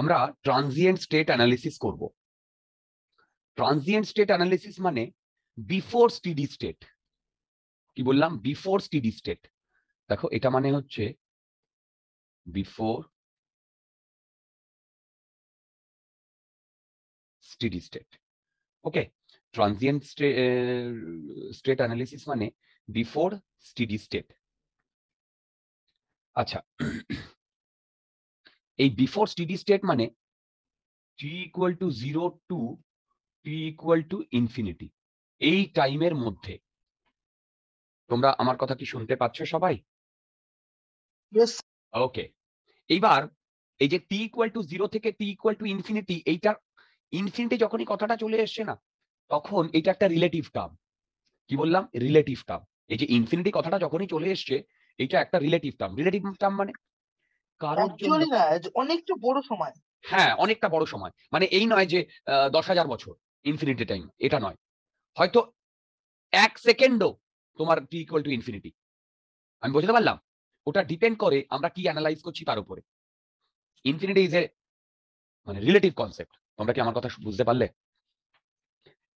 আমরা transient state analysis করব transient state analysis মানে বিফোর স্টিডি স্টেট কি বললাম বিফোর স্টিডি স্টেট দেখো এটা মানে হচ্ছে before steady state okay transient state analysis মানে বিফোর স্টিডি স্টেট আচ্ছা এই বিফোর স্টেডি স্টেট মানে T equal to zero to T equal to infinity এই টাইমের মধ্যে তোমরা আমার কথা কি শুনতে পাচ্ছ সবাই ওকে এইবার এই যে টি ইকুয়াল টু জিরো থেকে টি ইকুয়াল টু ইনফিনিটি এইটা ইনফিনিটি যখনই কথাটা চলে এসছে না তখন এটা একটা রিলেটিভ টার্ম কি বললাম রিলেটিভ টার্ম এই যে ইনফিনিটি কথাটা যখনই চলে এসছে এটা একটা রিলেটিভ টার্ম রিলেটিভ টার্ম মানে কারোর জন্য অনেকটা বড় সময় হ্যাঁ অনেকটা বড় সময় মানে এই নয় যে দশ হাজার বছর ইনফিনিটি টাইম এটা নয় হয়তো এক সেকেন্ডও তোমার টি ইকুয়াল টু ইনফিনিটি আমি বুঝতে পারলাম ওটা ডিপেন্ড করে আমরা কি অ্যানালাইজ করছি তার উপরে ইনফিনিটি ইজ এ মানে রিলেটিভ কনসেপ্ট তোমরা কি আমার কথা বুঝতে পারলে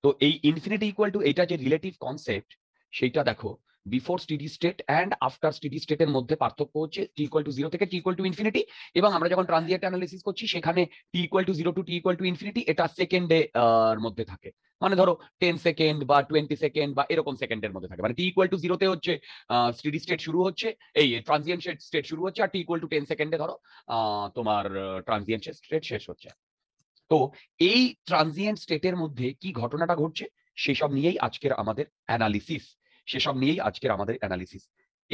তো এই ইনফিনিটি ইকুয়াল টু এটা যে রিলেটিভ কনসেপ্ট সেইটা দেখো before steady state and after steady স্টেটের মধ্যে পার্থক্য হচ্ছে টি ইকুয়াল টু জিরো থেকে টি ইকুয়াল টু ইনফিনিটি এবং আমরা যখন ট্রানজিয়েন্ট অ্যানালিসিস করছি সেখানে T equal to zero to T equal to infinity এটা সেকেন্ডে মানে এর মধ্যে থাকে মানে ধরো টেন সেকেন্ড বা টোয়েন্টি সেকেন্ড বা এরকম সেকেন্ডের মধ্যে থাকে মানে টি ইকুয়াল টু জিরোতে হচ্ছে স্টেডি স্টেট শুরু হচ্ছে এই ট্রানজিয়েন্ট স্টেট শুরু হচ্ছে আর টি ইকুয়াল টু টেন সেকেন্ডে ধরো তোমার ট্রানজিয়েন্ট স্টেট শেষ হচ্ছে তো এই ট্রানজিয়েন্ট স্টেটের মধ্যে কি ঘটনাটা ঘটছে সেসব নিয়েই আজকের আমাদের অ্যানালিসিস সেসব নিয়েই আজকের আমাদের অ্যানালিসিস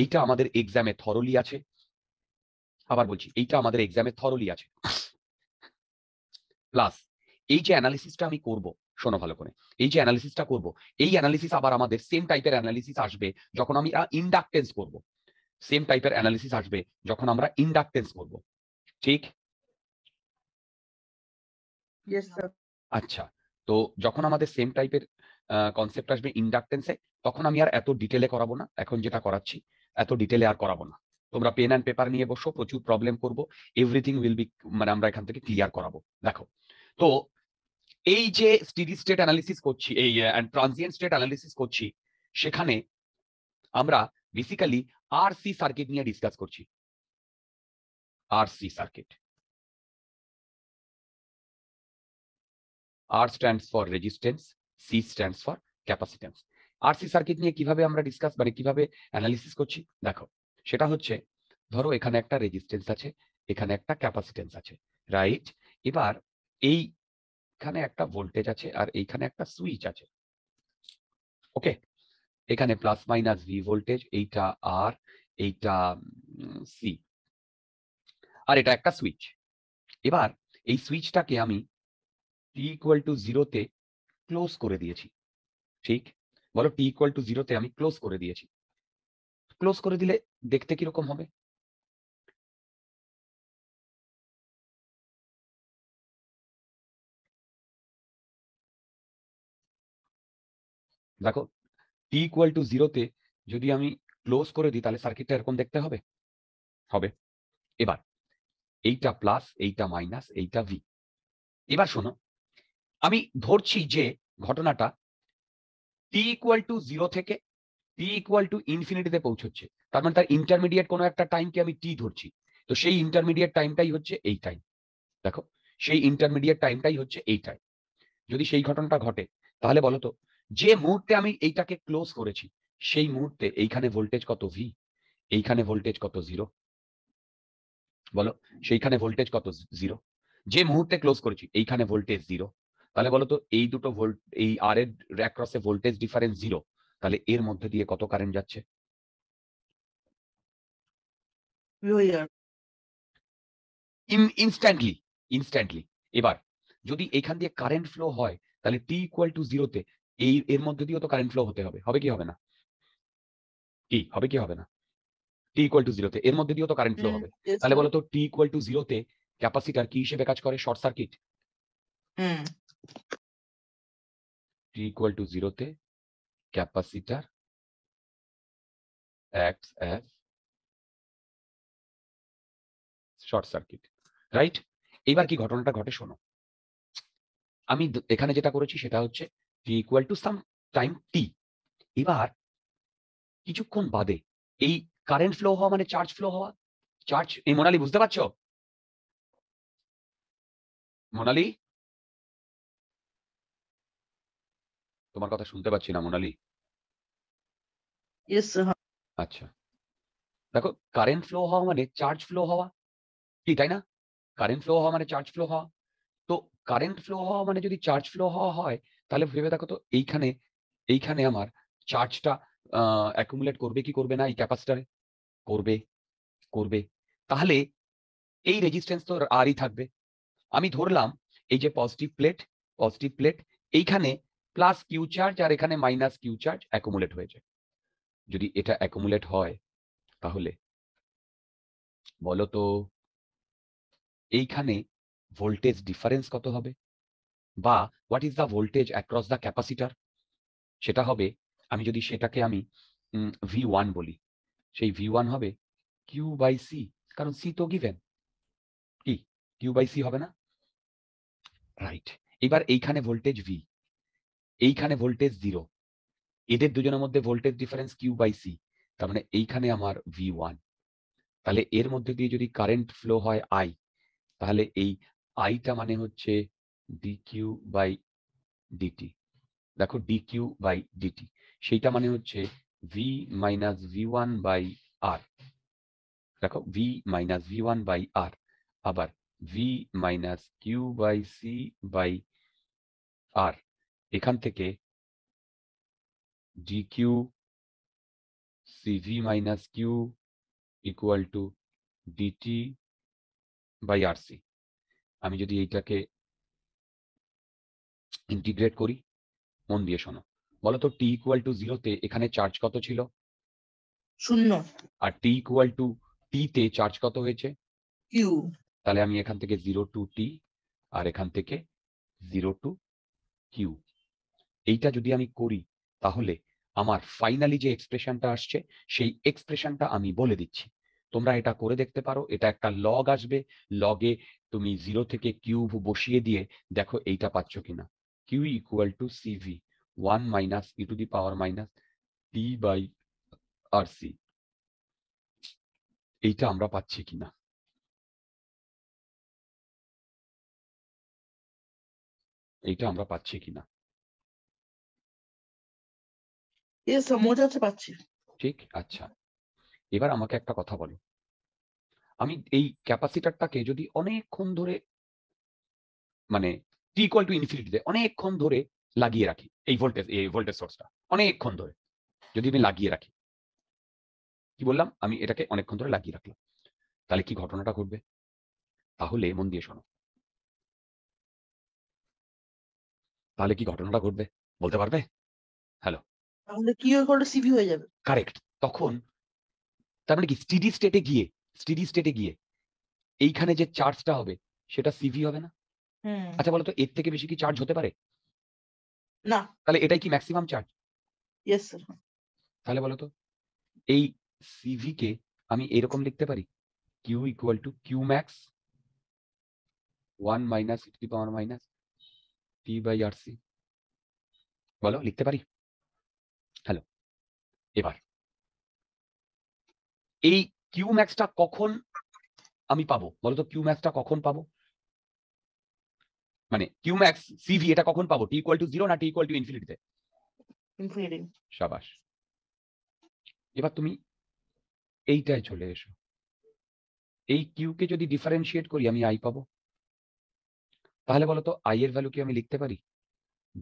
এইটা আমাদের এক্সামে থরলি আছে আবার বলছি এইটা আমাদের এক্সামে থরলি আছে প্লাস এই যে অ্যানালিসিসটা আমি করব শোনো ভালো করে এই যে অ্যানালিসিসটা করব এই অ্যানালিসিস আবার আমাদের সেম টাইপের অ্যানালিসিস আসবে যখন আমি ইন্ডাকটেন্স করব সেম টাইপের অ্যানালিসিস আসবে যখন আমরা ইন্ডাকটেন্স করব ঠিক আচ্ছা তো যখন আমাদের সেম টাইপের কনসেপ্ট আসবে ইন্ডাকটেন্সে তখন আমি আর এত ডিটেলে করাবো না এখন যেটা করাচ্ছি এত ডিটেলে আর করাবো না তোমরা পেন অ্যান্ড পেপার নিয়ে বসো প্রচুর প্রবলেম করব এভরিথিং উইল বি মানে আমরা এখান থেকে ক্লিয়ার করাবো দেখো তো এই যে স্টিডি স্টেট অ্যানালিসিস করছি এই ট্রানজিয়েন্ট স্টেট অ্যানালিসিস করছি সেখানে আমরা বেসিক্যালি আর সি সার্কিট নিয়ে ডিসকাস করছি R C circuit R stands for resistance C stands for capacitance R C circuit নিয়ে কিভাবে আমরা ডিসকাস মানে কিভাবে অ্যানালিসিস করছি দেখো সেটা হচ্ছে ধরো এখানে একটা রেজিস্ট্যান্স আছে এখানে একটা ক্যাপাসিট্যান্স আছে রাইট এবার এইখানে একটা ভোল্টেজ আছে আর এইখানে একটা সুইচ আছে ওকে এখানে প্লাস মাইনাস ভি ভোল্টেজ এইটা আর এইটা সি আর এটা একটা সুইচ এবার এই সুইচটাকে আমি টি ইকুয়াল টু জিরোতে ক্লোজ করে দিয়েছি ঠিক বলো টি ইকুয়াল টু জিরোতে আমি ক্লোজ করে দিয়েছি ক্লোজ করে দিলে দেখতে কিরকম হবে দেখো টি ইকুয়াল টু জিরোতে যদি আমি ক্লোজ করে দিই তাহলে সার্কিটটা এরকম দেখতে হবে হবে এবার এইটা প্লাস এইটা মাইনাস এইটা ভি এবার শোনো আমি ধরছি যে ঘটনাটা টি ইকুয়াল টু জিরো থেকে টি ইকুয়াল টু ইনফিনিটিতে পৌঁছচ্ছে তার মানে তার ইন্টারমিডিয়েট কোনো একটা টাইমকে আমি টি ধরছি তো সেই ইন্টারমিডিয়েট টাইমটাই হচ্ছে এই টাইম দেখো সেই ইন্টারমিডিয়েট টাইমটাই হচ্ছে এই টাইম যদি সেই ঘটনাটা ঘটে তাহলে বলতো যে মুহূর্তে আমি এইটাকে ক্লোজ করেছি সেই মুহূর্তে এইখানে ভোল্টেজ কত ভি এইখানে ভোল্টেজ কত জিরো বলো সেইখানে ভোল্টেজ কত জিরো যে মুহূর্তে ক্লোজ করেছি এইখানে ভোল্টেজ জিরো তাহলে বলো তো এই দুটো ভোল্ট এই আর এর অ্যাক্রসে ভোল্টেজ ডিফারেন্স জিরো তাহলে এর মধ্যে দিয়ে কত কারেন্ট যাচ্ছে ইনস্ট্যান্টলি ইনস্ট্যান্টলি এবার যদি এখান দিয়ে কারেন্ট ফ্লো হয় তাহলে টি ইকুয়াল টু জিরোতে এই এর মধ্যে দিয়েও তো কারেন্ট ফ্লো হতে হবে হবে কি হবে না কি হবে কি হবে না টি ইকুয়াল টু জিরোতে এর মধ্যে দিয়েও তো কারেন্ট ফ্লো হবে তাহলে বলো তো টি ইকুয়াল টু জিরোতে ক্যাপাসিটার কি হিসেবে কাজ করে short circuit t equal to 0 তে capacitor acts as short circuit right এইবার কি ঘটনাটা ঘটে শোনো আমি এখানে যেটা করেছি সেটা হচ্ছে T equal to some time T এবার কিছুক্ষণ বাদে এই কারেন্ট ফ্লো হওয়া মানে চার্জ ফ্লো হওয়া চার্জ এই মোনালি বুঝতে পারছো মোনালি তোমার কথা শুনতে পাচ্ছি না মোনালি আচ্ছা দেখো কারেন্ট ফ্লো হওয়া মানে চার্জ ফ্লো হওয়া কি তাই না কারেন্ট ফ্লো হওয়া মানে চার্জ ফ্লো হওয়া তো কারেন্ট ফ্লো হওয়া মানে যদি চার্জ ফ্লো হওয়া হয় তাহলে ভেবে দেখো তো এইখানে এইখানে আমার চার্জটা অ্যাকুমুলেট করবে কি করবে না এই ক্যাপাসিটারে করবে করবে তাহলে এই রেজিস্ট্যান্স তো আরই থাকবে আমি ধরলাম এই যে পজিটিভ প্লেট পজিটিভ প্লেট এইখানে প্লাস কিউ চার্জ আর এখানে মাইনাস কিউ চার্জ অ্যাকুমুলেট হয়েছে যদি এটা অ্যাকুমুলেট হয় তাহলে বলতো এইখানে ভোল্টেজ ডিফারেন্স কত হবে বা what is the voltage across the capacitor সেটা হবে আমি যদি সেটাকে আমি ভি ওয়ান বলি সেই ভি ওয়ান হবে কিউ বাই সি কারণ সি তো গিভেন কি কিউ বাই সি হবে না রাইট এবার এইখানে ভোল্টেজ ভি এইখানে ভোল্টেজ জিরো এদের দুজনের মধ্যে voltage difference Q by C তার মানে এইখানে আমার ভি ওয়ান তাহলে এর মধ্যে দিয়ে যদি কারেন্ট ফ্লো হয় আই তাহলে এই আইটা মানে হচ্ছে ডি কিউ বাই ডিটি দেখো ডি কিউ বাই ডিটি সেইটা মানে হচ্ছে V minus V one by R দেখো V minus V one by R আবার V minus Q by C by R এখান থেকে D Q CV minus Q equal to DT by RC আমি যদি এইটাকে ইন্টিগ্রেট করি মন দিয়ে শোনো বলতো টি ইকুয়াল টু জিরোতে এখানে চার্জ কত ছিল শূন্য আর টি ইকুয়াল টু টি তে চার্জ কত হয়েছে কিউ তাহলে আমি এখান থেকে জিরো টু টি আর এখান থেকে জিরো টু কিউ এইটা যদি আমি করি তাহলে আমার ফাইনালি যে এক্সপ্রেশনটা আসছে সেই এক্সপ্রেশনটা আমি বলে দিচ্ছি তোমরা এটা করে দেখতে পারো এটা একটা লগ আসবে লগে তুমি জিরো থেকে কিউব বসিয়ে দিয়ে দেখো এইটা পাচ্ছ কিনা Q equal to CV one minus E to the power minus T by R C এইটা আমরা পাচ্ছি কিনা এইটা আমরা পাচ্ছি কিনা ইয়েস মজা পাচ্ছি ঠিক আচ্ছা এবার আমাকে একটা কথা বলো আমি এই ক্যাপাসিটারটাকে যদি অনেকক্ষণ ধরে মানে টি ইকুয়াল টু ইনফিনিটিতে অনেকক্ষণ ধরে লাগিয়ে রাখি এই ভোল্টেজ এই ভোল্টেজ সোর্সটা অনেকক্ষণ ধরে যদি আমি লাগিয়ে রাখি কি বললাম আমি এটাকে অনেকক্ষণ ধরে লাগিয়ে রাখলাম তাহলে কি ঘটনাটা ঘটবে তাহলে মন দিয়ে শোনো তাহলে কি ঘটনাটা ঘটবে বলতে পারবে হ্যালো তাহলে কি হলো সিভি হয়ে যাবে কারেক্ট তখন তার মানে কি স্টিডি স্টেটে গিয়ে স্টিডি স্টেটে গিয়ে এইখানে যে চার্জটা হবে সেটা সিভি হবে না আচ্ছা বলতো এর থেকে বেশি কি চার্জ হতে পারে না তাহলে এটাই কি ম্যাক্সিমাম চার্জ ইয়েস স্যার তাহলে বলো তো এই সিভি কে আমি এরকম লিখতে পারি Q equal to Q max one minus ET power minus T by R C বলো লিখতে পারি হ্যালো এবার এই কিউ ম্যাক্সটা কখন আমি পাবো বলতো কিউ ম্যাক্সটা কখন পাবো মানে কিউ ম্যাক্স সিভি এটা কখন পাবো টি ইকুয়াল টু জিরো না টি ইকুয়াল টু ইনফিনিটিতে সাবাস এবার তুমি এইটায় চলে এসো এই কে যদি ডিফারেন্সিয়েট করি আমি আই পাবো তাহলে বলো তো আই এর ভ্যালু কি আমি লিখতে পারি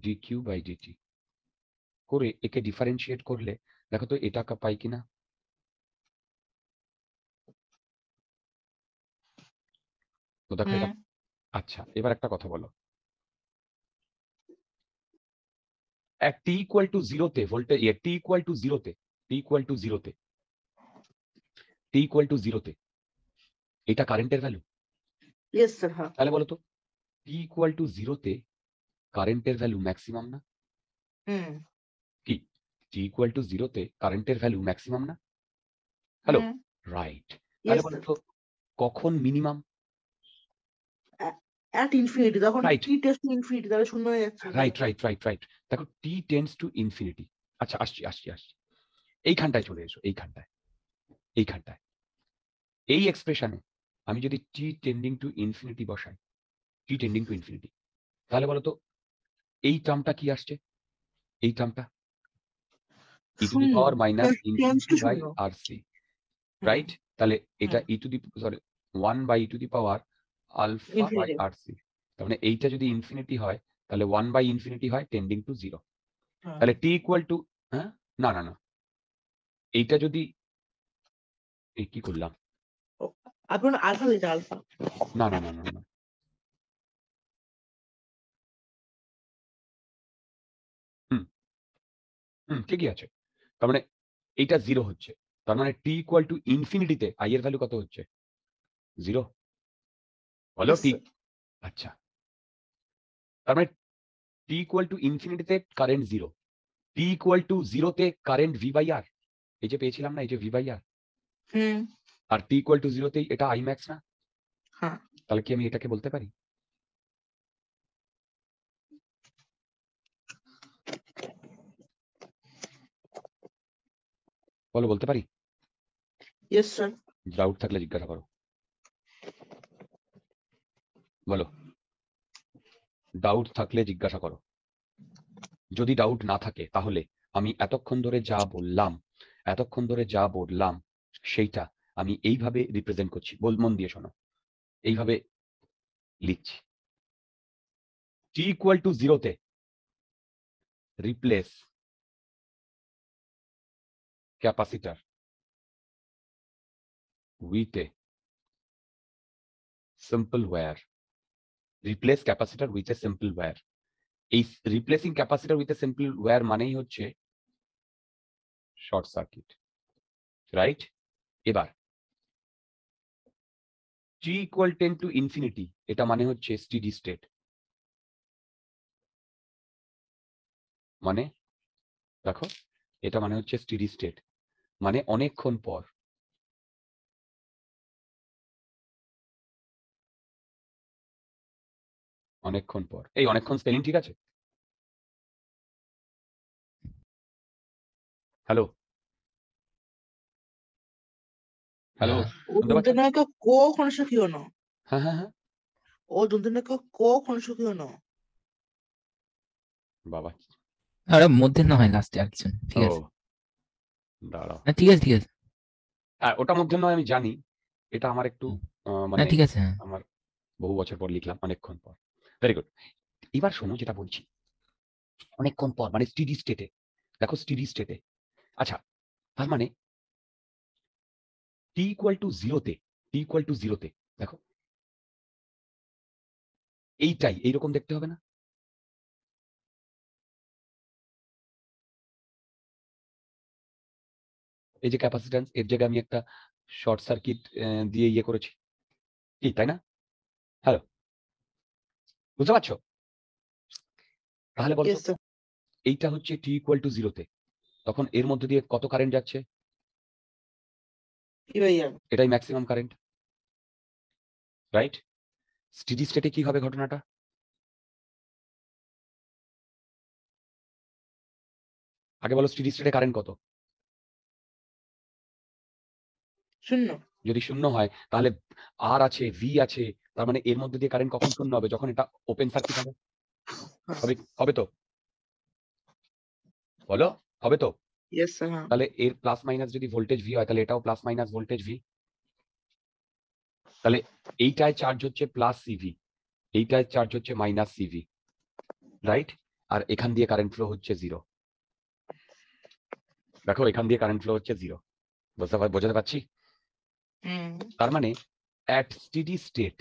ডি কিউ বাই ডিটি করে একে ডিফারেন্সিয়েট করলে দেখো তো এটা পাই কিনা তো দেখো এটা আচ্ছা এবার একটা কথা বলো এক টি ইকুয়াল টু তে ভোল্টেজ টি ইকুয়াল টু জিরোতে টি ইকুয়াল টু জিরোতে টি ইকুয়াল টু তে এটা কারেন্টের ভ্যালু ইয়েস স্যার হ্যাঁ তাহলে বলো তো টি ইকুয়াল টু জিরোতে কারেন্টের ভ্যালু ম্যাক্সিমাম না হুম টি ইকুয়াল টু জিরোতে কারেন্টের ভ্যালু ম্যাক্সিমাম না হ্যালো রাইট তাহলে বলতো কখন minimum right right right right দেখো টি টু ইনফিনিটি আচ্ছা আসছি আসছি আসছি এইখানটায় চলে এসো এইখানটায় এইখানটায় এই এক্সপ্রেশনে আমি যদি টি টেন্ডিং টু ইনফিনিটি বসাই টু ইনফিনিটি তাহলে বলো তো এই টার্মটা কি আসছে এই টার্মটা E to the power minus into by R C right তাহলে এটা E to the sorry one by E to the power alpha by R C তার মানে এইটা যদি ইনফিনিটি হয় তাহলে ওয়ান বাই ইনফিনিটি হয় টেন্ডিং টু জিরো তাহলে টি ইকুয়াল টু হ্যাঁ না না না এইটা যদি এই কি করলাম আপনার আলফা দিতে আলফা না না না না না হুম ঠিকই আছে তার মানে এইটা জিরো হচ্ছে তার মানে টি ইকুয়াল টু ইনফিনিটিতে আই এর ভ্যালু কত হচ্ছে জিরো বলো টি আচ্ছা তার মানে টি ইকুয়াল টু ইনফিনিটিতে current zero T equal to জিরোতে কারেন্ট ভি বাই আর এই যে পেয়েছিলাম না এই যে ভি বাই আর আর টি ইকুয়াল টু জিরোতে এটা আই ম্যাক্স না হ্যাঁ। তাহলে কি আমি এটাকে বলতে পারি বলো বলতে পারি ইয়েস স্যার ডাউট থাকলে জিজ্ঞাসা করো বলো ডাউট থাকলে জিজ্ঞাসা করো যদি ডাউট না থাকে তাহলে আমি এতক্ষণ ধরে যা বললাম এতক্ষণ ধরে যা বললাম সেইটা আমি এইভাবে রিপ্রেজেন্ট করছি বল মন দিয়ে শোনো এইভাবে লিখছি টি ইকুয়াল টু জিরোতে replace capacitor with a simple wire. Replace capacitor with a simple wire. এই replacing capacitor with a simple wire মানেই হচ্ছে শর্ট সার্কিট রাইট এবার টি ইকুয়াল টু ইনফিনিটি এটা মানে হচ্ছে স্টিডি স্টেট মানে দেখো এটা মানে হচ্ছে স্টিডি স্টেট মানে অনেকক্ষণ পর অনেকক্ষণ পর এই অনেকক্ষণ স্পেলিং ঠিক আছে হ্যালো হ্যালো যন্ত্রণাকে কো খনসকিও ন হ্যাঁ হ্যাঁ হ্যাঁ ও যন্ত্রণাকে কো খনসকিও ন বাবা আরে মধ্যে না হয় লাস্টে আর কিছু ঠিক আছে দাঁড়াও হ্যাঁ, ঠিক আছে ঠিক আছে আর হ্যাঁ, ওটার মধ্যে নয় আমি জানি এটা আমার একটু হ্যাঁ, মানে ঠিক আছে আমার বহু বছর পর লিখলাম অনেকক্ষণ পর ভেরি গুড এবার শোনো যেটা বলছি অনেকক্ষণ পর মানে স্টিডি স্টেটে দেখো স্টিডি স্টেটে আচ্ছা তার মানে টি ইকুয়াল টু জিরোতে টি ইকুয়াল টু জিরোতে দেখো এইটাই এইরকম দেখতে হবে না এই যে ক্যাপাসিট্যান্স এর জায়গায় আমি একটা শর্ট সার্কিট দিয়ে ইয়ে করেছি কি তাই না হ্যালো বুঝতে পারছো তাহলে বলো এইটা হচ্ছে টি ইকুয়াল টু জিরোতে তখন এর মধ্যে দিয়ে কত কারেন্ট যাচ্ছে এটাই ম্যাক্সিমাম কারেন্ট রাইট স্টিডি স্টেটে কি হবে ঘটনাটা আগে বলো স্টিডি স্টেটে কারেন্ট কত শূন্য যদি শূন্য হয় তাহলে আর আছে ভি আছে তার মানে এর মধ্যে দিয়ে কারেন্ট কখন শূন্য হবে যখন এটা ওপেন সার্কিট হবে হ্যাঁ। হবে হবে তো বলো হবে তো হ্যাঁ। তাহলে এর প্লাস মাইনাস যদি ভোল্টেজ ভি হয় তাহলে এটাও প্লাস মাইনাস ভোল্টেজ ভি তাহলে এইটায় চার্জ হচ্ছে প্লাস সিভি এইটায় চার্জ হচ্ছে মাইনাস সিভি রাইট আর এখান দিয়ে কারেন্ট ফ্লো হচ্ছে জিরো দেখো এখান দিয়ে কারেন্ট ফ্লো হচ্ছে জিরো বোঝাতে পারছি তার মানে at steady state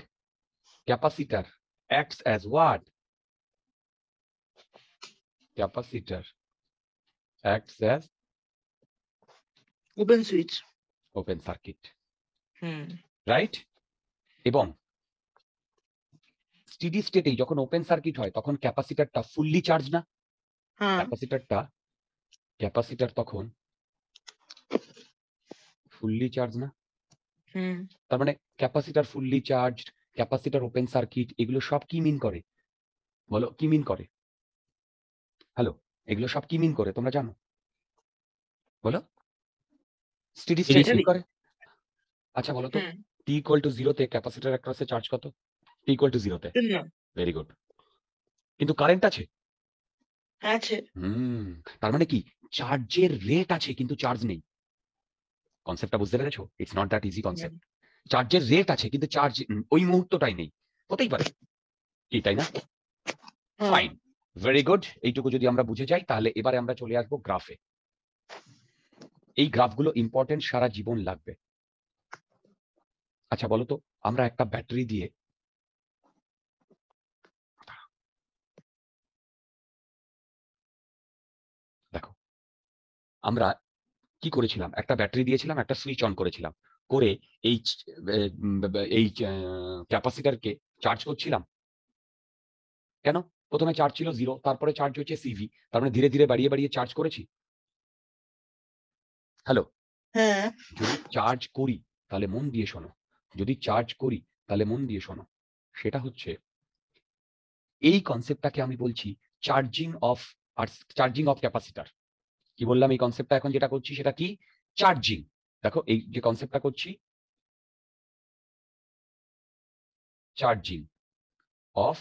capacitor acts as what capacitor acts as open switch open circuit right এবং স্টিডি স্টেটে যখন ওপেন সার্কিট হয় তখন ক্যাপাসিটারটা ফুললি চার্জ না ক্যাপাসিটারটা ক্যাপাসিটার তখন ফুললি চার্জ না তার মানে capacitor fully charged capacitor open circuit এগুলো সব কি মিন করে বলো কি মিন করে হ্যালো এগুলো সব কি মিন করে তোমরা জানো বলো স্টেডি স্টেট করে আচ্ছা বলো তো টি ইকুয়াল টু জিরোতে ক্যাপাসিটার অ্যাক্রসে চার্জ কত টি ইকুয়াল টু জিরোতে ভেরি গুড কিন্তু কারেন্ট আছে আছে হুম তার মানে কি চার্জের রেট আছে কিন্তু চার্জ নেই কনসেপ্টটা বুঝতে পেরেছো it's not that easy concept চার্জের রেট আছে কিন্তু চার্জ ওই মুহূর্তটাই নেই হতেই পারে কি তাই না ফাইন ভেরি গুড এইটুকু যদি আমরা বুঝে যাই তাহলে এবারে আমরা চলে আসবো গ্রাফে এই গ্রাফগুলো ইম্পর্টেন্ট সারা জীবন লাগবে আচ্ছা বলো তো আমরা একটা ব্যাটারি দিয়ে দেখো আমরা কি করেছিলাম একটা ব্যাটারি দিয়েছিলাম একটা সুইচ অন করেছিলাম করে এই এই ক্যাপাসিটারকে চার্জ করছিলাম কেন প্রথমে চার্জ ছিল জিরো তারপরে চার্জ হচ্ছে সিভি তার মানে ধীরে ধীরে বাড়িয়ে বাড়িয়ে চার্জ করেছি হ্যালো যদি চার্জ করি তাহলে মন দিয়ে শোনো যদি চার্জ করি তাহলে মন দিয়ে শোনো সেটা হচ্ছে এই কনসেপ্টটাকে আমি বলছি charging of charging of capacitor কি বললাম এই কনসেপ্টটা এখন যেটা করছি সেটা কি চার্জিং দেখো এই যে কনসেপ্টটা করছি চার্জিং অফ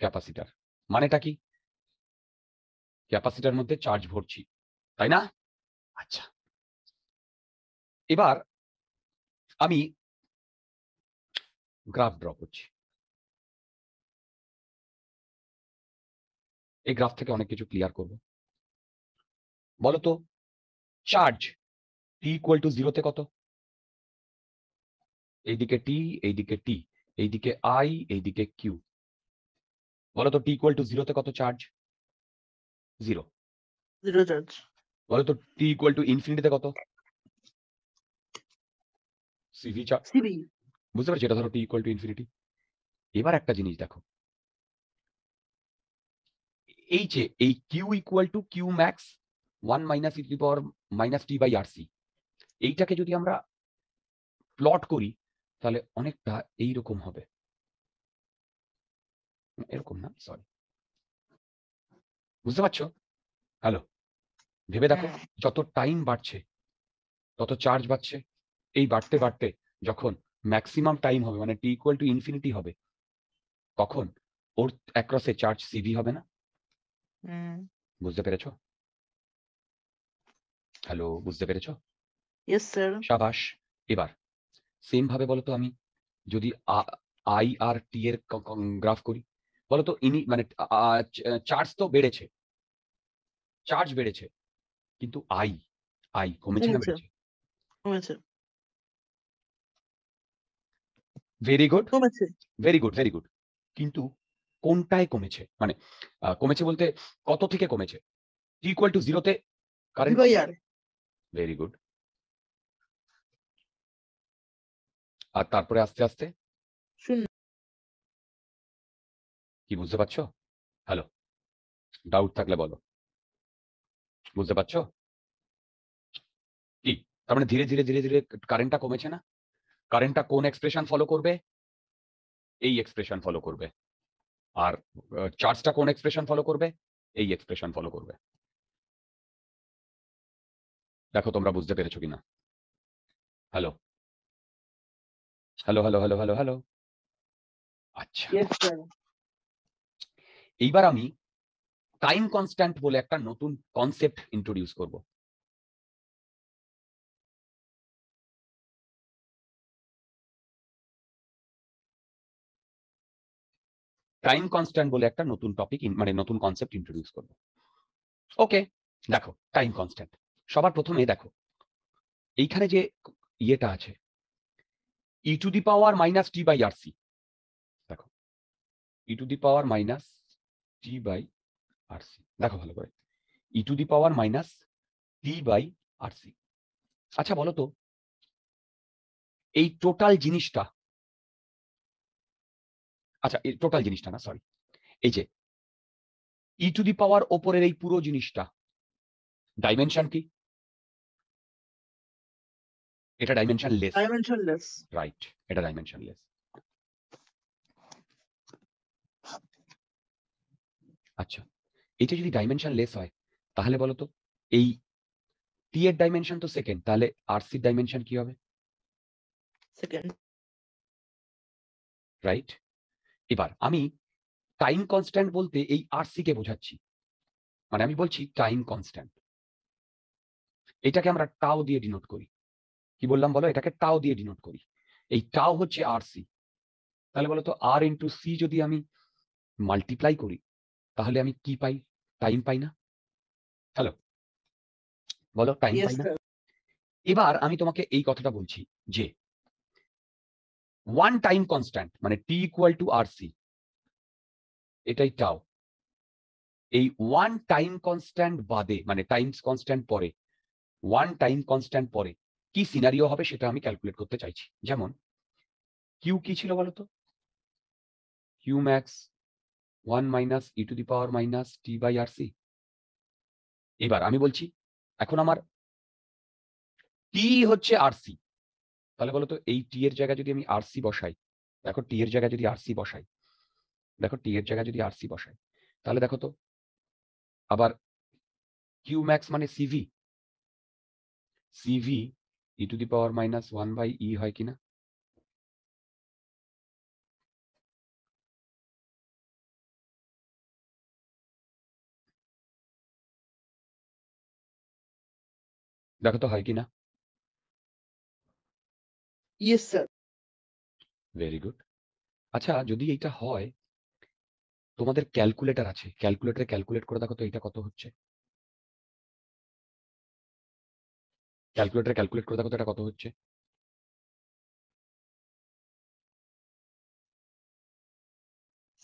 ক্যাপাসিটার মানেটা কি ক্যাপাসিটার মধ্যে চার্জ ভরছি তাই না আচ্ছা এবার আমি গ্রাফ ড্র করছি এই গ্রাফ থেকে অনেক কিছু ক্লিয়ার করব বলতো চার্জ টি ইকুয়াল টু জিরোতে কত এইদিকে টি এইদিকে টি এইদিকে আই এইদিকে কিউ বলতো টি ইকুয়াল টু জিরোতে কত চার্জ জিরো জিরো চার্জ বলতো টি ইকুয়াল টু ইনফিনিটিতে কত সিভি চার্জ সিভি বুঝতে পারছি এটা ধরো টি ইকুয়াল টু ইনফিনিটি এবার একটা জিনিস দেখো এই যে এই Q equal to Q max one minus E power minus T by R C এইটাকে যদি আমরা প্লট করি তাহলে অনেকটা এইরকম হবে এরকম না সরি বুঝতে পারছো হ্যালো ভেবে দেখো হ্যাঁ। যত টাইম বাড়ছে তত চার্জ বাড়ছে এই বাড়তে বাড়তে যখন ম্যাক্সিমাম টাইম হবে মানে টি ইকুয়াল টু ইনফিনিটি হবে তখন ওর অ্যাক্রসে চার্জ সিভি হবে না বুঝতে পেরেছ? হ্যালো, বুঝতে পেরেছ? Yes sir. সাবাস! এবার সেম ভাবে বলতো আমি যদি আই আর টি এর গ্রাফ করি। বলতো ইনি মানে চার্জ তো বেড়েছে। চার্জ বেড়েছে। কিন্তু আই, আই কমেছে না বেড়েছে? কমেছে। Very good. কমেছে। Very good, very good. কিন্তু কোনটায় কমেছে মানে কমেছে বলতে কত থেকে কমেছে ইকুয়াল টু জিরোতে ভেরি গুড আর তারপরে আস্তে আস্তে কি বুঝতে পারছো হ্যালো ডাউট থাকলে বলো বুঝতে পারছো কি তার মানে ধীরে ধীরে ধীরে ধীরে কারেন্টটা কমেছে না কারেন্টটা কোন এক্সপ্রেশন ফলো করবে এই এক্সপ্রেশন ফলো করবে আর চার্জটা কোন এক্সপ্রেশন ফলো করবে এই এক্সপ্রেশন ফলো করবে দেখো তোমরা বুঝতে পেরেছো কিনা hello hello hello hello hello hello আচ্ছা এইবার আমি টাইম কনস্ট্যান্ট বলে একটা নতুন কনসেপ্ট ইন্ট্রোডিউস করব টাইম কনস্ট্যান্ট বলে একটা নতুন টপিক মানে নতুন কনসেপ্ট ইন্ট্রোডিউস করবো ওকে দেখো টাইম কনস্ট্যান্ট সবার প্রথমে দেখো এইখানে যে ইয়েটা আছে E to the power minus T by R C দেখো E to the power minus T by R C দেখো ভালো করে E to the power minus T by R C আচ্ছা বলো তো এই টোটাল জিনিসটা আচ্ছা এই টোটাল জিনিসটা না সরি এই যে ই টু দি পাওয়ার ওপরের এই পুরো জিনিসটা ডাইমেনশন কি এটা dimensionless dimensionless right এটা ডাইমেনশন লেস আচ্ছা এটা যদি ডাইমেনশন লেস হয় তাহলে বলো তো এই টি এর ডাইমেনশন তো সেকেন্ড তাহলে আর সি ডাইমেনশন কি হবে সেকেন্ড রাইট এবার আমি টাইম কনস্ট্যান্ট বলতে এই আর কে বোঝাচ্ছি মানে আমি বলছি টাইম কনস্ট্যান্ট এটাকে আমরা টাও দিয়ে ডিনোট করি কি বললাম বলো এটাকে টাও দিয়ে ডিনোট করি এই টাও হচ্ছে আর সি তাহলে বলো তো আর ইন্টু সি যদি আমি মাল্টিপ্লাই করি তাহলে আমি কি পাই টাইম পাই না হ্যালো বলো টাইম পাই না এবার আমি তোমাকে এই কথাটা বলছি যে ওয়ান টাইম কনস্ট্যান্ট মানে T equal to R C এটাই টাও এই ওয়ান টাইম কনস্ট্যান্ট বাদে মানে টাইমস কনস্ট্যান্ট পরে ওয়ান টাইম কনস্ট্যান্ট পরে কি সিনারিও হবে সেটা আমি ক্যালকুলেট করতে চাইছি যেমন কিউ কি ছিল বলতো Q max one minus E to the power minus T by R C এবার আমি বলছি এখন আমার টি হচ্ছে আর সি তাহলে বলতো এই টি এর জায়গায় যদি আমি আর সি বসাই দেখো টি এর জায়গায় যদি আর সি বসাই দেখো টি এর জায়গায় যদি আর সি বসাই তাহলে দেখো তো আবার কিউ ম্যাক্স মানে CV CV E to the power minus one by E হয় কিনা দেখো তো হয় কিনা ইয়েস স্যার ভেরি গুড আচ্ছা যদি এইটা হয় তোমাদের ক্যালকুলেটর আছে ক্যালকুলেটরে ক্যালকুলেট করে দেখো তো এটা কত হচ্ছে ক্যালকুলেটরে ক্যালকুলেট করে দেখো তো এটা কত হচ্ছে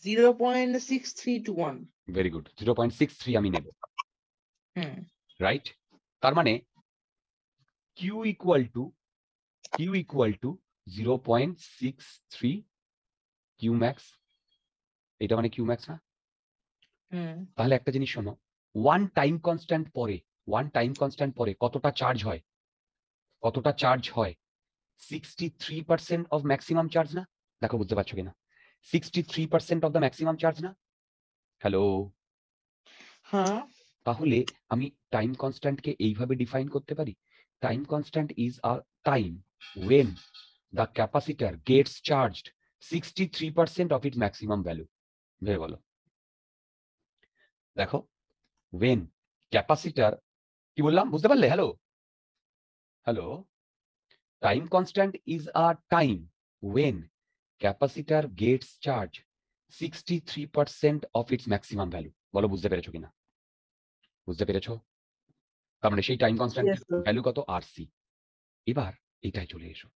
zero point six three two one very good zero point six three আমি নেব রাইট hmm. তার মানে Q equal to Q equal to 0.63 Q max এটা মানে কিউ ম্যাক্স না তাহলে একটা জিনিস শোনো ওয়ান টাইম কনস্ট্যান্ট পরে ওয়ান টাইম কনস্ট্যান্ট পরে কতটা চার্জ হয় কতটা চার্জ হয় sixty three percent of maximum charge না দেখো বুঝতে পারছো কিনা sixty three percent of the maximum charge না হ্যালো হ্যাঁ তাহলে আমি টাইম কনস্ট্যান্টকে এইভাবে ডিফাইন করতে পারি time constant is are time when the capacitor gets charged 63% of its maximum value ভেবে বলো দেখো when capacitor ki বললাম বুঝতে পারলে hello hello time constant is a time when capacitor gets charged 63% of its maximum value Bolo, বুঝতে পেরেছো কিনা বুঝতে পেরেছো তার মানে সেই টাইম কনস্ট্যান্ট ভ্যালু কত আর এবার এটাই চলে এসো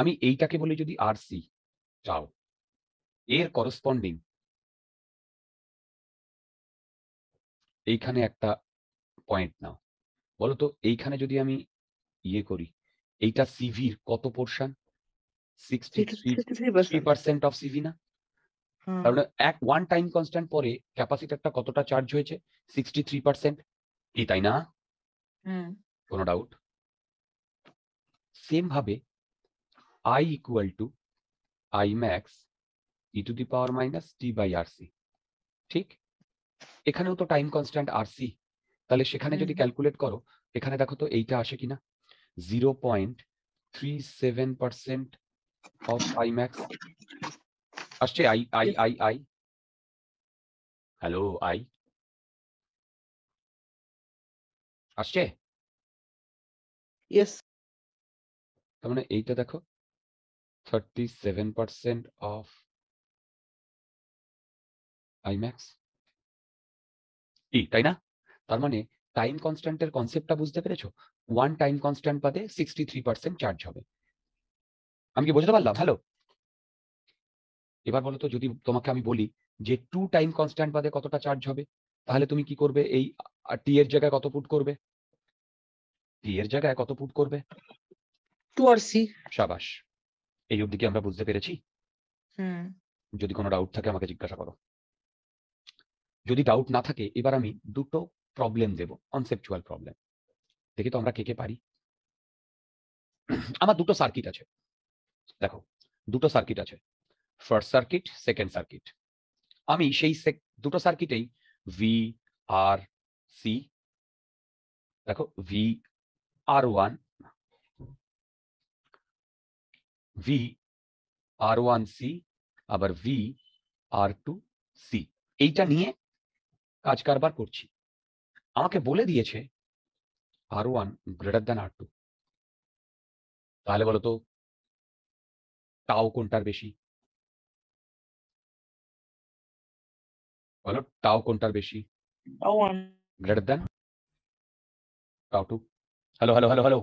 আমি এইটাকে বলি যদি আর সি চাও এর করসপন্ডিং এইখানে একটা পয়েন্ট নাও বলতো এইখানে যদি আমি ইয়ে করি এইটা সিভির কত portion sixty three percent of CV না মানে এক ওয়ান টাইম কনস্ট্যান্ট পরে কতটা চার্জ হয়েছে সিক্সটি থ্রি পার্সেন্ট কি তাই না কোনো ডাউট সেম ভাবে I equal to I max E to the power minus T by R C ঠিক এখানেও তো টাইম কনস্ট্যান্ট আর সি তাহলে সেখানে যদি ক্যালকুলেট করো এখানে দেখো তো এইটা আসে কিনা zero point three seven percent of I max আসছে I I I I hello I আসছে ইয়েস তার মানে এইটা দেখো থার্টি অফ আইম্যাক্স তাই না তার মানে টাইম কনস্ট্যান্টের কনসেপ্টটা বুঝতে পেরেছো ওয়ান টাইম কনস্ট্যান্ট বাদে সিক্সটি থ্রি চার্জ হবে আমি কি বুঝতে পারলাম ভালো এবার বলো তো যদি তোমাকে আমি বলি যে টু টাইম কনস্ট্যান্ট বাদে কতটা চার্জ হবে তাহলে তুমি কি করবে এই টি এর জায়গায় কত পুট করবে টি এর জায়গায় কত পুট করবে টু আর সি সাবাস এই অবধি কি আমরা বুঝতে পেরেছি যদি কোনো ডাউট থাকে আমাকে জিজ্ঞাসা করো যদি ডাউট না থাকে এবার আমি দুটো প্রবলেম দেব কনসেপচুয়াল প্রবলেম দেখি তো আমরা কে কে পারি আমার দুটো সার্কিট আছে দেখো দুটো সার্কিট আছে ফার্স্ট সার্কিট সেকেন্ড সার্কিট আমি সেই দুটো সার্কিটেই ভি আর সি দেখো V R one v R one আবার v r2 c এইটা নিয়ে কাজ কারবার করছি আমাকে বলে দিয়েছে R one greater r2 R two তো tau টাও কোনটার বেশি বলো টাও কোনটার বেশি greater than tau two hello hello hello hello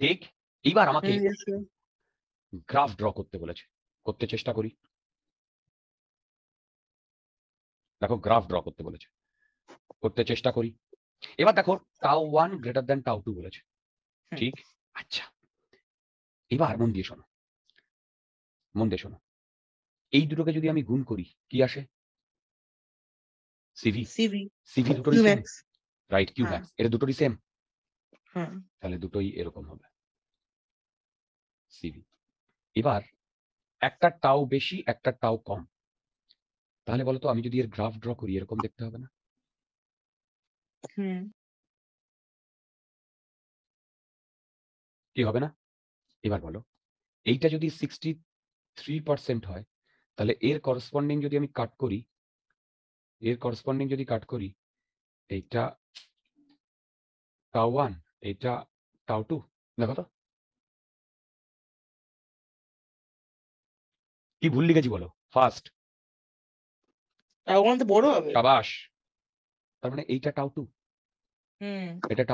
ঠিক এইবার আমাকে গ্রাফ ড্র করতে বলেছে করতে চেষ্টা করি দেখো গ্রাফ ড্র করতে বলেছে করতে চেষ্টা করি এবার দেখো tau one greater than tau two বলেছে ঠিক আচ্ছা এবার মন দিয়ে শোনো মন দিয়ে শোনো এই দুটোকে যদি আমি গুণ করি কি আসে সিভি সিভি সিভি দুটোরই রাইট কিউ ম্যাক্স এটা দুটোরই সেম তাহলে দুটোই এরকম হবে সিভি এবার একটা টাও বেশি একটা টাও কম তাহলে বলতো আমি যদি এর গ্রাফ ড্র করি এরকম দেখতে হবে না কি হবে না এবার বলো এইটা যদি সিক্সটি থ্রি পার্সেন্ট হয় তাহলে এর করসপন্ডিং যদি আমি কাট করি এর করসপন্ডিং যদি কাট করি এইটা টাও ওয়ান এইটা টাও টু দেখো তো কি ভুল লিখেছি বলো ফার্স্ট টাউ1 তো বড় হবে তার মানে এইটা হুম এটা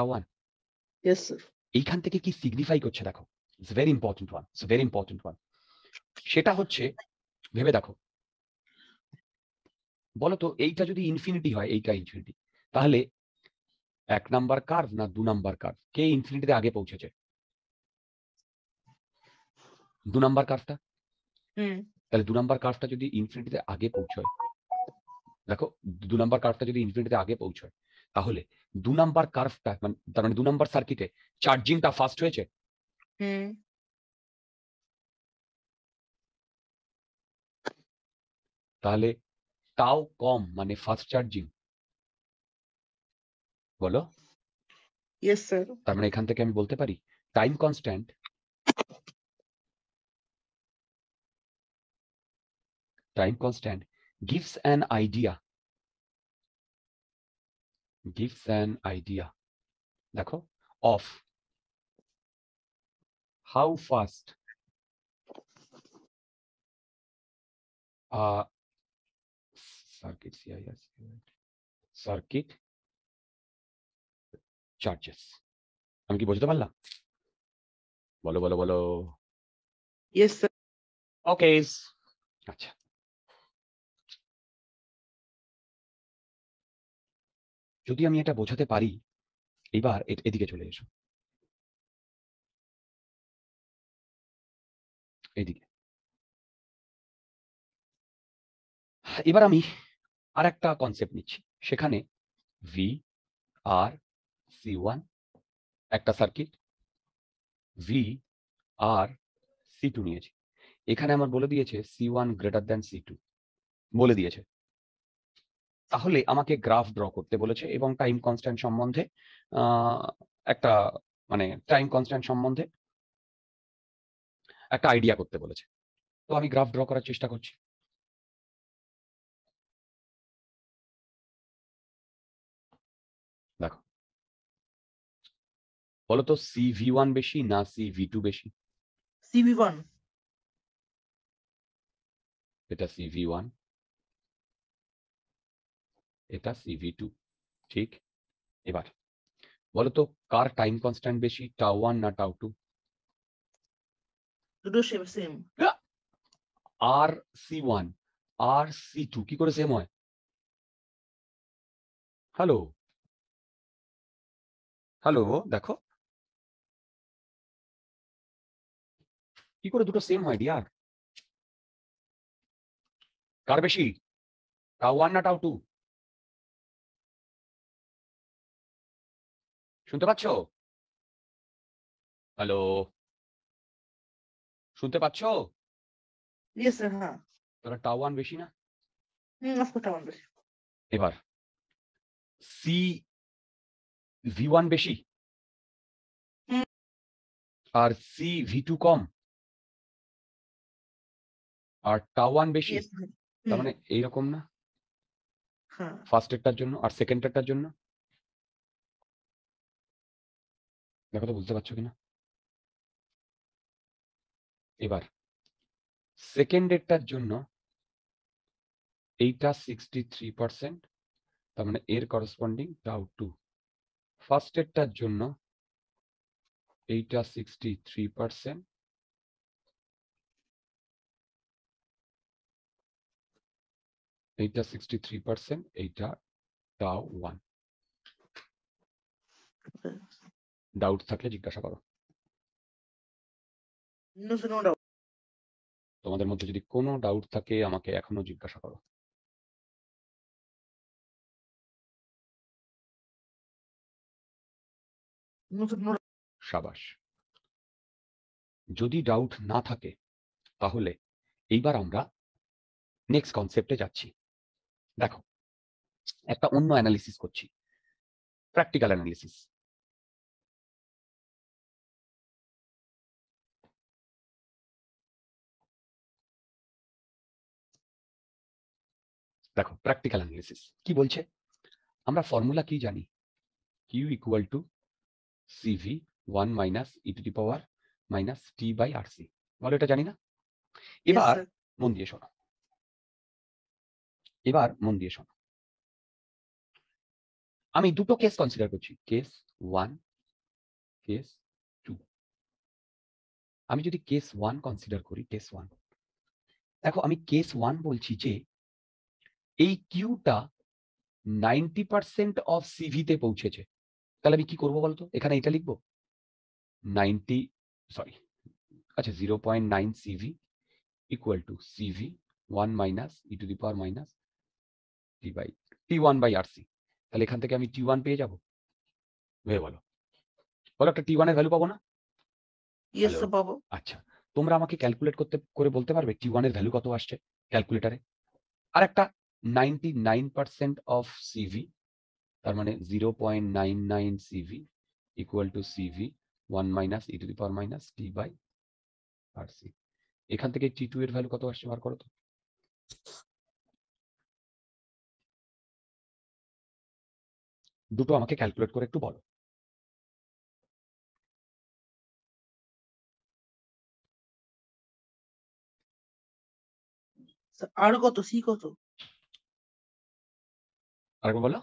স্যার এইখান থেকে কি সিগনিফাই করছে দেখো it's very important one it's very important one সেটা হচ্ছে ভেবে দেখো বলো তো এইটা যদি ইনফিনিটি হয় এইটা ইনফিনিটি তাহলে এক নাম্বার কার্ভ না দু নাম্বার কার্ভ কে ইনফিনিটিতে আগে পৌঁছেছে দু নাম্বার কার্ভটা তাহলে দু নম্বর কার্ভটা যদি ইনফিনিটিতে আগে পৌঁছয় দেখো দু নাম্বার কার্ভটা যদি ইনফিনিটিতে আগে পৌঁছয় তাহলে দু নাম্বার কার্ভটা মানে তার মানে দু নম্বর সার্কিটে চার্জিংটা ফাস্ট হয়েছে তাহলে তাও কম মানে ফাস্ট চার্জিং বলো তার মানে এখান থেকে আমি বলতে পারি time constant time constant gives an idea gives an idea দেখো of how fast uh, circuit CIS circuit charges আমি the বুঝতে পারলাম বলো বলো বলো Yes. Okay. Okay. আচ্ছা যদি আমি এটা বোঝাতে পারি এবার এদিকে চলে এসো এদিকে এবার আমি আর একটা কনসেপ্ট নিচ্ছি সেখানে ভি আর সি ওয়ান একটা circuit V R C two নিয়েছি এখানে আমার বলে দিয়েছে C one greater than C two বলে দিয়েছে তাহলে আমাকে গ্রাফ ড্র করতে বলেছে এবং টাইম কনস্ট্যান্ট সম্বন্ধে একটা মানে টাইম কনস্ট্যান্ট সম্বন্ধে একটা আইডিয়া করতে বলেছে তো আমি গ্রাফ ড্র করার চেষ্টা করছি দেখো বলতো তো সিভি ওয়ান বেশি না সিভি টু বেশি সিভি ওয়ান এটা সিভি ওয়ান এটা সিভি টু ঠিক এবার বলতো কার টাইম কনস্ট্যান্ট বেশি টাও ওয়ান না টাউ টু দুটো same same R C one আর সি টু কি করে সেম হয় হ্যালো হ্যালো দেখো কি করে দুটো সেম হয় ডিয়ার কার বেশি টাও ওয়ান না টাউ টু শুনতে পাচ্ছো হ্যালো শুনতে পাচ্ছো ইয়েস হ্যাঁ তোরা টাউ ওয়ান বেশি না হুম অফকোর্স টাউ ওয়ান বেশি এবার সি ভি ওয়ান বেশি আর সি ভি টু কম আর টাউ ওয়ান বেশি তার মানে এইরকম না ফার্স্ট হ্যাঁ। এরটার জন্য আর সেকেন্ড এরটার জন্য দেখো তো বুঝতে পারছো কিনা এবার সেকেন্ড ডেটটার জন্য এইটা সিক্সটি থ্রি পার্সেন্ট তার মানে এর করসপন্ডিং টাউ টু ফার্স্ট ডেটটার জন্য এইটা সিক্সটি থ্রি পার্সেন্ট এইটা সিক্সটি থ্রি পার্সেন্ট এইটা টাউ ওয়ান ডাউট থাকলে জিজ্ঞাসা করো তোমাদের মধ্যে যদি কোনো ডাউট থাকে আমাকে এখনো জিজ্ঞাসা করো সাবাস যদি ডাউট না থাকে তাহলে এইবার আমরা নেক্সট কনসেপ্টে যাচ্ছি দেখো একটা অন্য অ্যানালিসিস করছি প্র্যাকটিক্যাল অ্যানালিসিস দেখো প্র্যাকটিক্যাল অ্যানালিসিস কি বলছে আমরা ফর্মুলা কি জানি Q equal to CV one minus E to the power minus T by R C বলো এটা জানি না এবার মন দিয়ে শোনো এবার মন দিয়ে শোনো আমি দুটো কেস কনসিডার করছি কেস ওয়ান কেস টু আমি যদি কেস ওয়ান কনসিডার করি কেস ওয়ান দেখো আমি কেস ওয়ান বলছি যে এই কিউটা নাইনটি পার্সেন্ট অফ সিভিতে পৌঁছেছে তাহলে আমি কি করবো বলতো এখানে এটা লিখবো নাইনটি সরি আচ্ছা zero point nine CV equal to CV one minus E to the power minus T by T one by R C তাহলে এখান থেকে আমি টি ওয়ান পেয়ে যাবো ভেবে বলো বলো একটা টি ওয়ানের ভ্যালু পাবো না পাবো আচ্ছা তোমরা আমাকে ক্যালকুলেট করতে করে বলতে পারবে টি ওয়ানের ভ্যালু কত আসছে ক্যালকুলেটারে আর একটা 99% নাইন পার্সেন্ট অফ সিভি তার মানে zero point nine nine CV equal to CV one minus E to the power minus T by R C এখান থেকে টি টু এর ভ্যালু কত আসছে বার করো তো দুটো আমাকে ক্যালকুলেট করে একটু বলো আর কত সি কত আর বলো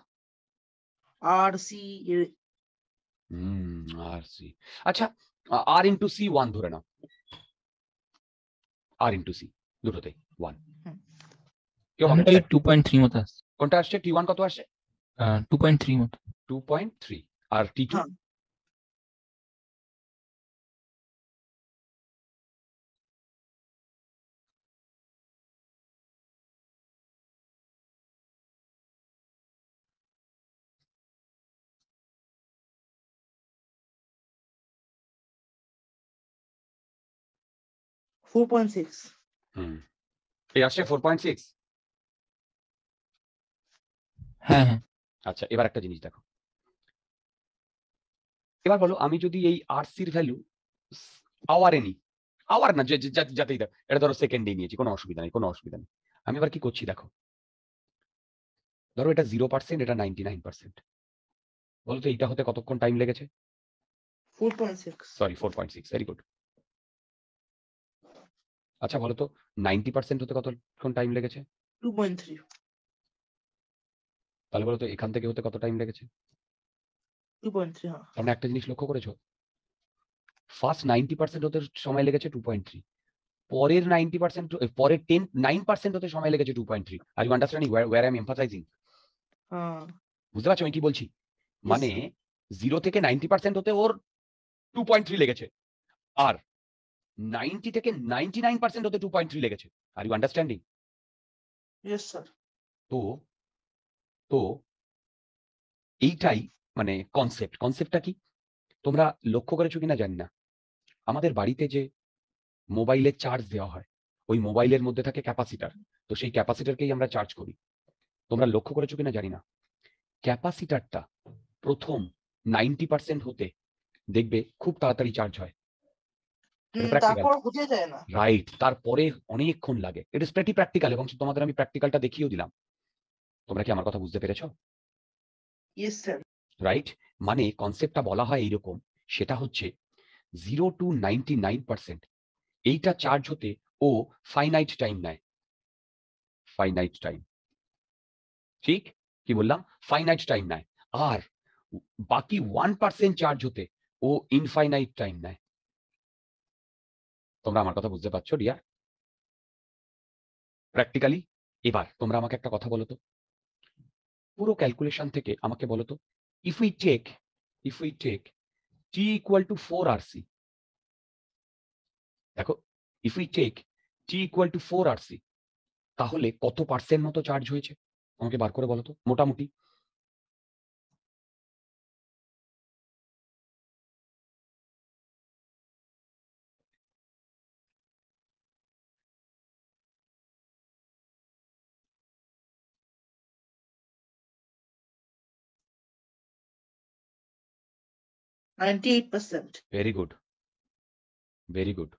আর সি হুম আর সি আচ্ছা আর ইনটু সি ওয়ান ধরে নাও আর ইনটু সি দুটোতেই ওয়ান কেউ টু পয়েন্ট থ্রি মতো কোনটা আসছে টি ওয়ান কত আসছে টু পয়েন্ট থ্রি মতো টু পয়েন্ট থ্রি আর টি টু 4.6. হুম এই হ্যাঁ হ্যাঁ আচ্ছা এবার একটা জিনিস দেখো এবার বলো আমি যদি এই আরসি এর ভ্যালু আওয়ারে নি আওয়ার না যাতেই দেখো এটা ধরো সেকেন্ডে নিয়েছি কোনো অসুবিধা নেই কোনো অসুবিধা নেই আমি এবার কি করছি দেখো ধরো এটা জিরো পার্সেন্ট এটা নাইনটি নাইন পার্সেন্ট বলতো এটা হতে কতক্ষণ টাইম লেগেছে four point six sorry four point six very good আচ্ছা বলো তো নাইনটি পার্সেন্ট হতে কতক্ষণ টাইম লেগেছে টু পয়েন্ট থ্রি তাহলে বলো তো এখান থেকে হতে কত টাইম লেগেছে হ্যাঁ। একটা জিনিস লক্ষ্য করেছো ফার্স্ট নাইনটি পার্সেন্ট হতে সময় লেগেছে টু পয়েন্ট থ্রি পরের নাইনটি পার্সেন্ট পরের টেন নাইন পার্সেন্ট হতে সময় লেগেছে two point three are you understanding what I বুঝতে পারছো আমি কি বলছি মানে জিরো থেকে নাইনটি পার্সেন্ট হতে ওর টু পয়েন্ট থ্রি লেগেছে আর 90 থেকে 99% হতে 2.3 লেগেছে আর ইউ আন্ডারস্ট্যান্ডিং তো তো এইটাই মানে কনসেপ্ট কনসেপ্টটা কি তোমরা লক্ষ্য করেছো কিনা জানি না আমাদের বাড়িতে যে মোবাইলের চার্জ দেওয়া হয় ওই মোবাইলের মধ্যে থাকে ক্যাপাসিটার তো সেই ক্যাপাসিটারকেই আমরা চার্জ করি তোমরা লক্ষ্য করেছো কিনা জানি না ক্যাপাসিটারটা প্রথম নাইনটি পার্সেন্ট হতে দেখবে খুব তাড়াতাড়ি চার্জ হয় রাইট তারপরে অনেকক্ষণ লাগে ইট ইজ প্রেটি প্র্যাকটিক্যাল এবং তোমাদের আমি প্র্যাকটিক্যালটা দেখিয়েও দিলাম তোমরা কি আমার কথা বুঝতে পেরেছো ইয়েস স্যার রাইট মানে কনসেপ্টটা বলা হয় এইরকম সেটা হচ্ছে zero to ninety nine percent এইটা চার্জ হতে ও ফাইনাইট টাইম নেয় ফাইনাইট টাইম ঠিক কি বললাম ফাইনাইট টাইম নেয় আর বাকি ওয়ান পার্সেন্ট চার্জ হতে ও ইনফাইনাইট টাইম নেয় তোমরা আমার কথা বুঝতে পারছো রিয়া প্র্যাকটিক্যালি এবার তোমরা আমাকে একটা কথা বলো তো পুরো ক্যালকুলেশন থেকে আমাকে বলো তো if we take if we take T equal to four R C দেখো if we take T equal to four R C তাহলে কত পার্সেন্ট মতো চার্জ হয়েছে আমাকে বার করে বলো তো মোটামুটি 98%. Very good. Very good.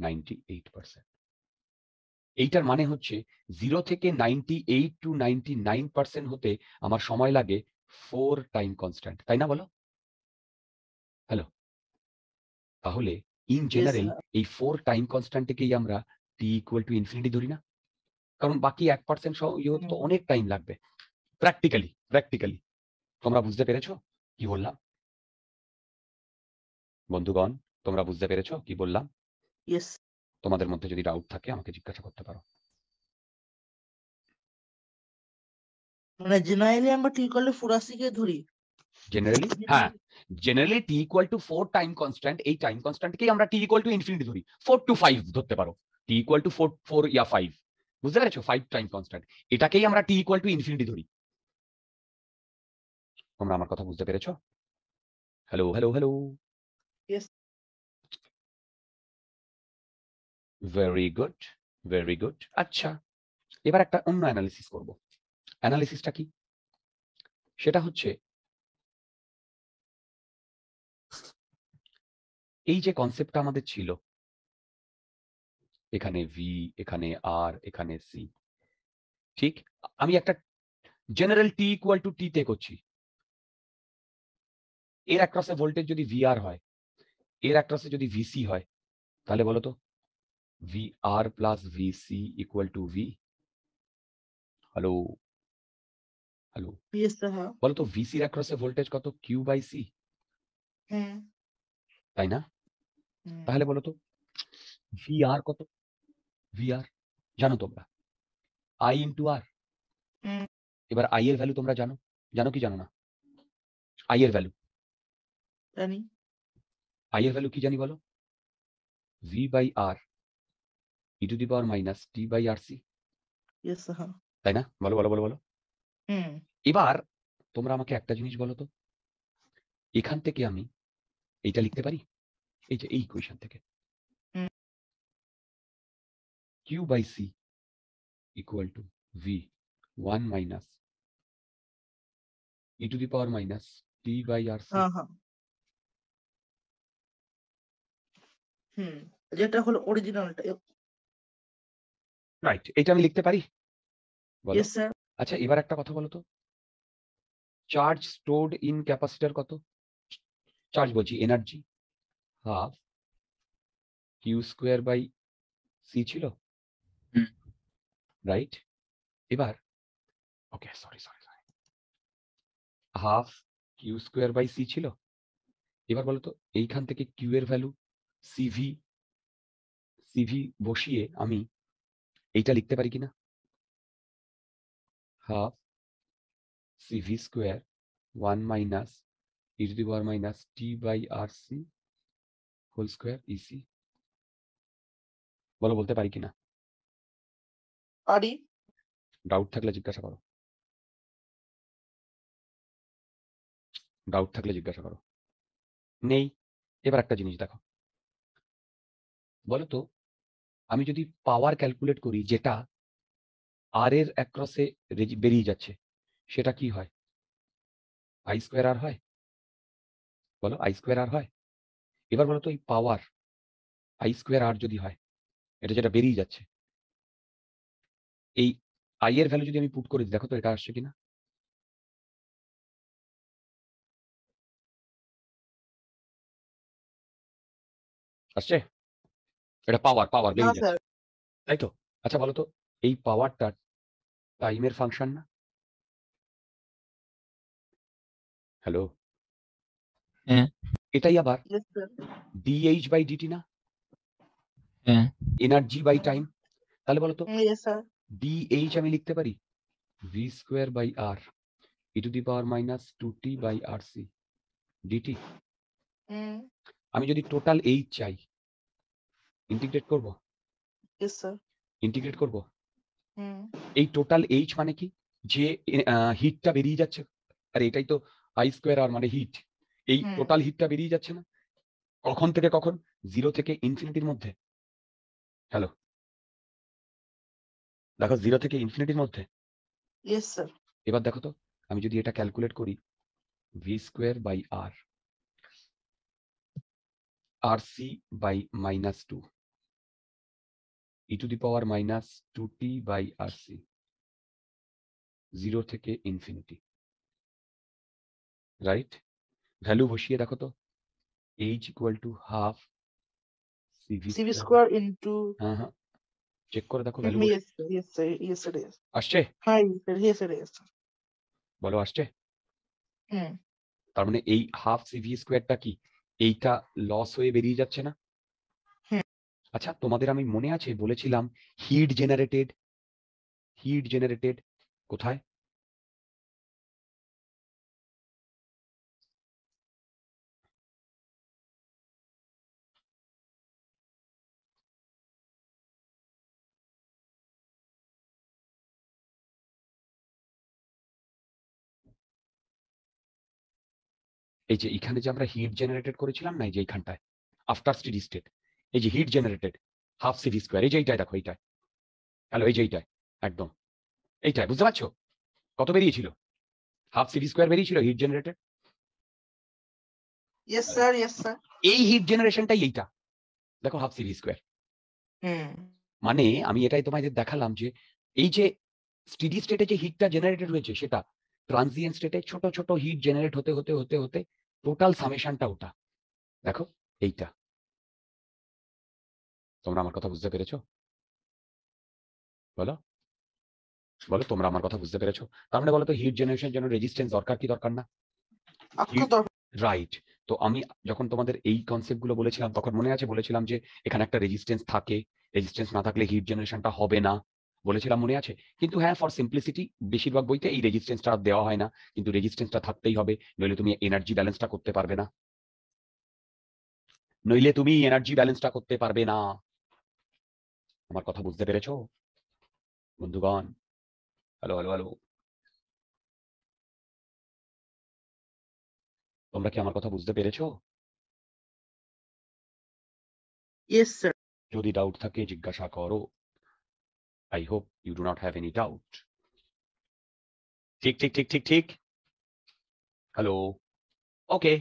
98%. এইটার মানে হচ্ছে জিরো থেকে ninety eight to ninety nine percent হতে আমার সময় লাগে ফোর টাইম কনস্ট্যান্ট তাই না বলো হ্যালো তাহলে ইন জেনারেল এই ফোর টাইম কনস্ট্যান্টকেই আমরা টি ইকুয়াল টু ইনফিনিটি ধরি না কারণ বাকি এক পার্সেন্ট সহ ইয়ে তো অনেক টাইম লাগবে প্র্যাকটিক্যালি প্র্যাকটিক্যালি তোমরা বুঝতে পেরেছ কি বললাম বন্ধুগণ তোমরা বুঝতে পেরেছো কি বললাম তোমাদের মধ্যে যদি ডাউট থাকে আমাকে জিজ্ঞাসা করতে পারো জেনারেলি মানে আমরা ধরি জেনারেলি হ্যাঁ জেনারেলি টি টু টাইম এই টাইম আমরা টি টু ধরি টু ধরতে পারো টি টু ইয়া বুঝতে পেরেছো টাইম কনস্ট্যান্ট এটাকেই আমরা টি টু ধরি তোমরা আমার কথা বুঝতে পেরেছ hello hello hello Yes. Very good very good আচ্ছা এবার একটা অন্য অ্যানালিসিস করব অ্যানালিসিসটা কি সেটা হচ্ছে এই যে কনসেপ্টটা আমাদের ছিল এখানে ভি এখানে আর এখানে সি ঠিক আমি একটা general T equal to T তে করছি এর অ্যাক্রসে ভোল্টেজ যদি ভি আর হয় এর একটা যদি ভিসি হয় তাহলে বলো তো V R plus VC equal to V hello hello বলো তো ভিসি এর অ্যাক্রসে ভোল্টেজ কত কিউ বাই সি তাই না হ্যাঁ। তাহলে বলো তো ভি আর কত ভি আর জানো তোমরা আই ইন্টু আর এবার আই এর ভ্যালু তোমরা জানো জানো কি জানো না আই এর ভ্যালু জানি আই এর ভ্যালু কি জানি বলো V by R e to the power minus T by R C তাই না বলো বলো বলো বলো এবার তোমরা আমাকে একটা জিনিস বলো তো এখান থেকে আমি এইটা লিখতে পারি এই যে এই ইকুয়েশন থেকে Q by C equal to V one minus E to the power minus T by R C hmm যেটা হলো অরিজিনালটা রাইট এটা আমি লিখতে পারি বলো ইয়েস স্যার আচ্ছা এবার একটা কথা বলো তো চার্জ স্টোরড ইন ক্যাপাসিটার কত চার্জ বলছি energy half Q square by C ছিল রাইট এবার okay sorry sorry sorry half Q square by C ছিল এবার বলো তো এইখান থেকে কিউ এর ভ্যালু সিভি সিভি বসিয়ে আমি এইটা লিখতে পারি কিনা half CV square one minus E power minus T by R C whole square ইসি বলো বলতে পারি কিনা ডাউট থাকলে জিজ্ঞাসা করো ডাউট থাকলে জিজ্ঞাসা করো নেই এবার একটা জিনিস দেখো বলতো আমি যদি পাওয়ার ক্যালকুলেট করি যেটা আর এর অ্যাক্রসে বেরিয়ে যাচ্ছে সেটা কি হয় আই স্কোয়ার আর হয় বলো আই স্কোয়ার আর হয় এবার বলতো এই পাওয়ার আই স্কোয়ার আর যদি হয় এটা যেটা বেরিয়ে যাচ্ছে এই আই এর ভ্যালু যদি আমি পুট করে দিই দেখো তো এটা আসছে কিনা আসছে এটা পাওয়ার পাওয়ার লেগে যায় তাই তো আচ্ছা বলো তো এই পাওয়ারটা টাইমের ফাংশন না হ্যালো এটাই আবার ডিএইচ বাই ডিটি না এনার্জি বাই টাইম তাহলে বলো তো ডিএইচ হ্যাঁ, আমি লিখতে পারি V square by R e to the power minus two t by R C DT আমি যদি টোটাল এইচ চাই ইন্টিগ্রেট করব यस স্যার ইন্টিগ্রেট করব হুম এই টোটাল এইচ মানে কি যে হিটটা বেরিয়ে যাচ্ছে আর এটাই তো আই স্কোয়ার আর মানে হিট এই টোটাল হিটটা বেরিয়ে যাচ্ছে না কখন থেকে কখন জিরো থেকে ইনফিনিটির মধ্যে হ্যালো দেখো জিরো থেকে ইনফিনিটির মধ্যে यस স্যার এবার দেখো তো আমি যদি এটা ক্যালকুলেট করি V square by R R C by minus two e to the power minus two t by R থেকে ইনফিনিটি রাইট ভ্যালু বসিয়ে রাখো তো H equal to half CV square into হ্যাঁ হ্যাঁ চেক করে দেখো ভ্যালু আসছে হ্যাঁ বলো আসছে তার মানে এই হাফ সিভি স্কোয়ারটা কি এইটা লস হয়ে বেরিয়ে যাচ্ছে না আচ্ছা তোমাদের আমি মনে আছে বলেছিলাম হিট জেনারেটেড হিট জেনারেটেড কোথায় এই যে এখানে যে আমরা হিট জেনারেটেড করেছিলাম না এই যে এইখানটায় আফটার স্টেডি স্টেট এই যে heat generated half CV square এই যে এইটাই দেখো এইটাই হ্যালো এই যে এইটাই একদম এইটাই বুঝতে পারছো কত বেরিয়েছিল হাফ সিভি স্কোয়ার বেরিয়েছিল heat generated yes sir yes sir এই হিট জেনারেশনটাই এইটা দেখো হাফ সিভি স্কোয়ার মানে আমি এটাই তোমাদের দেখালাম যে এই যে স্টিডি স্টেটে যে হিটটা জেনারেটেড হয়েছে সেটা ট্রানজিয়েন্ট স্টেটে ছোট ছোট হিট জেনারেট হতে হতে হতে হতে টোটাল সামেশনটা ওটা দেখো এইটা তোমরা আমার কথা বুঝতে পেরেছ বলো বলো তোমরা আমার কথা বুঝতে পেরেছো তার মানে বলো তো হিট জেনারেশন জন্য রেজিস্ট্যান্স দরকার কি দরকার না রাইট তো আমি যখন তোমাদের এই কনসেপ্ট গুলো বলেছিলাম তখন মনে আছে বলেছিলাম যে এখানে একটা রেজিস্ট্যান্স থাকে রেজিস্ট্যান্স না থাকলে হিট জেনারেশনটা হবে না বলেছিলাম মনে আছে কিন্তু হ্যাঁ ফর সিম্পলিসিটি বেশিরভাগ বইতে এই রেজিস্ট্যান্সটা দেওয়া হয় না কিন্তু রেজিস্ট্যান্সটা থাকতেই হবে নইলে তুমি এনার্জি ব্যালেন্সটা করতে পারবে না নইলে তুমি এনার্জি ব্যালেন্সটা করতে পারবে না আমার কথা বুঝতে পেরেছ বন্ধুগণ হ্যালো হ্যালো হ্যালো তোমরা কি আমার কথা বুঝতে পেরেছ যদি ডাউট থাকে জিজ্ঞাসা করো I hope you do not have any doubt ঠিক ঠিক ঠিক ঠিক ঠিক হ্যালো ওকে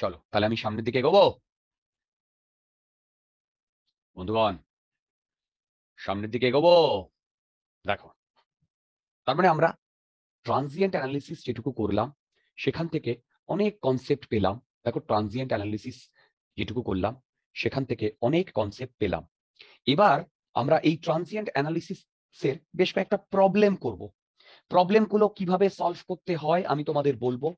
চলো তাহলে আমি সামনের দিকে গবো বন্ধুগণ সামনের দিকে এগোবো দেখো তার মানে আমরা ট্রানজিয়েন্ট অ্যানালিসিস যেটুকু করলাম সেখান থেকে অনেক কনসেপ্ট পেলাম দেখো ট্রানজিয়েন্ট অ্যানালিসিস যেটুকু করলাম সেখান থেকে অনেক কনসেপ্ট পেলাম এবার আমরা এই ট্রানজিয়েন্ট অ্যানালিসিসের বেশ কয়েকটা প্রবলেম করব প্রবলেমগুলো কিভাবে সলভ করতে হয় আমি তোমাদের বলবো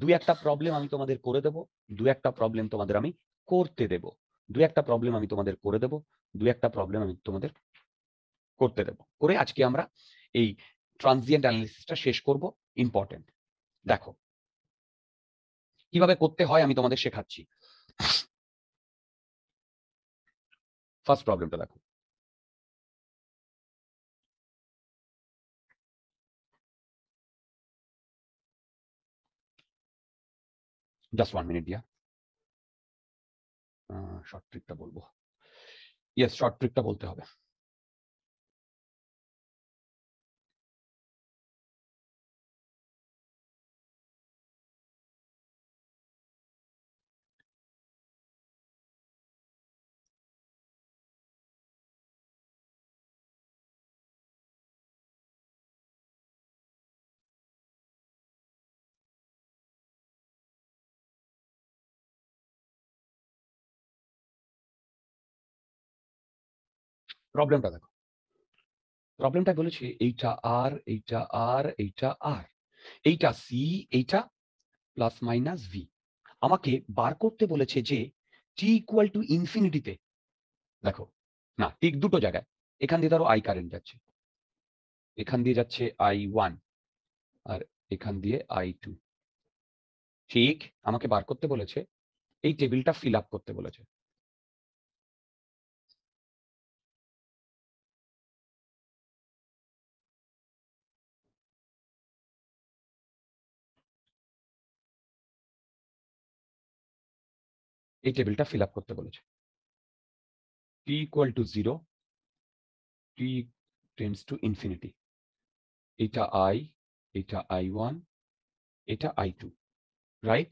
দু একটা প্রবলেম আমি তোমাদের করে দেব দু একটা প্রবলেম তোমাদের আমি করতে দেবো দু একটা প্রবলেম আমি তোমাদের করে দেব দু একটা প্রবলেম আমি তোমাদের করতে দেব করে আজকে আমরা এই ট্রানজিয়েন্ট অ্যানালিসিসটা শেষ করব ইম্পর্টেন্ট দেখো কিভাবে করতে হয় আমি তোমাদের শেখাচ্ছি ফার্স্ট প্রবলেমটা দেখো জাস্ট ওয়ান মিনিট দিয়া শর্ট ট্রিকটা বলবো ইয়েস শর্ট ট্রিকটা বলতে হবে প্রবলেমটা দেখো প্রবলেমটা বলেছে এইটা আর এইটা আর এইটা আর এইটা সি এইটা প্লাস মাইনাস ভি আমাকে বার করতে বলেছে যে টি ইকুয়াল টু ইনফিনিটিতে দেখো না ঠিক দুটো জায়গায় এখান দিয়ে ধরো আই কারেন্ট যাচ্ছে এখান দিয়ে যাচ্ছে আই ওয়ান আর এখান দিয়ে আই টু ঠিক আমাকে বার করতে বলেছে এই টেবিলটা ফিল আপ করতে বলেছে এই টেবিলটা ফিল আপ করতে বলেছে T equal to zero T tends to infinity এটা আই এটা আই ওয়ান এটা I two right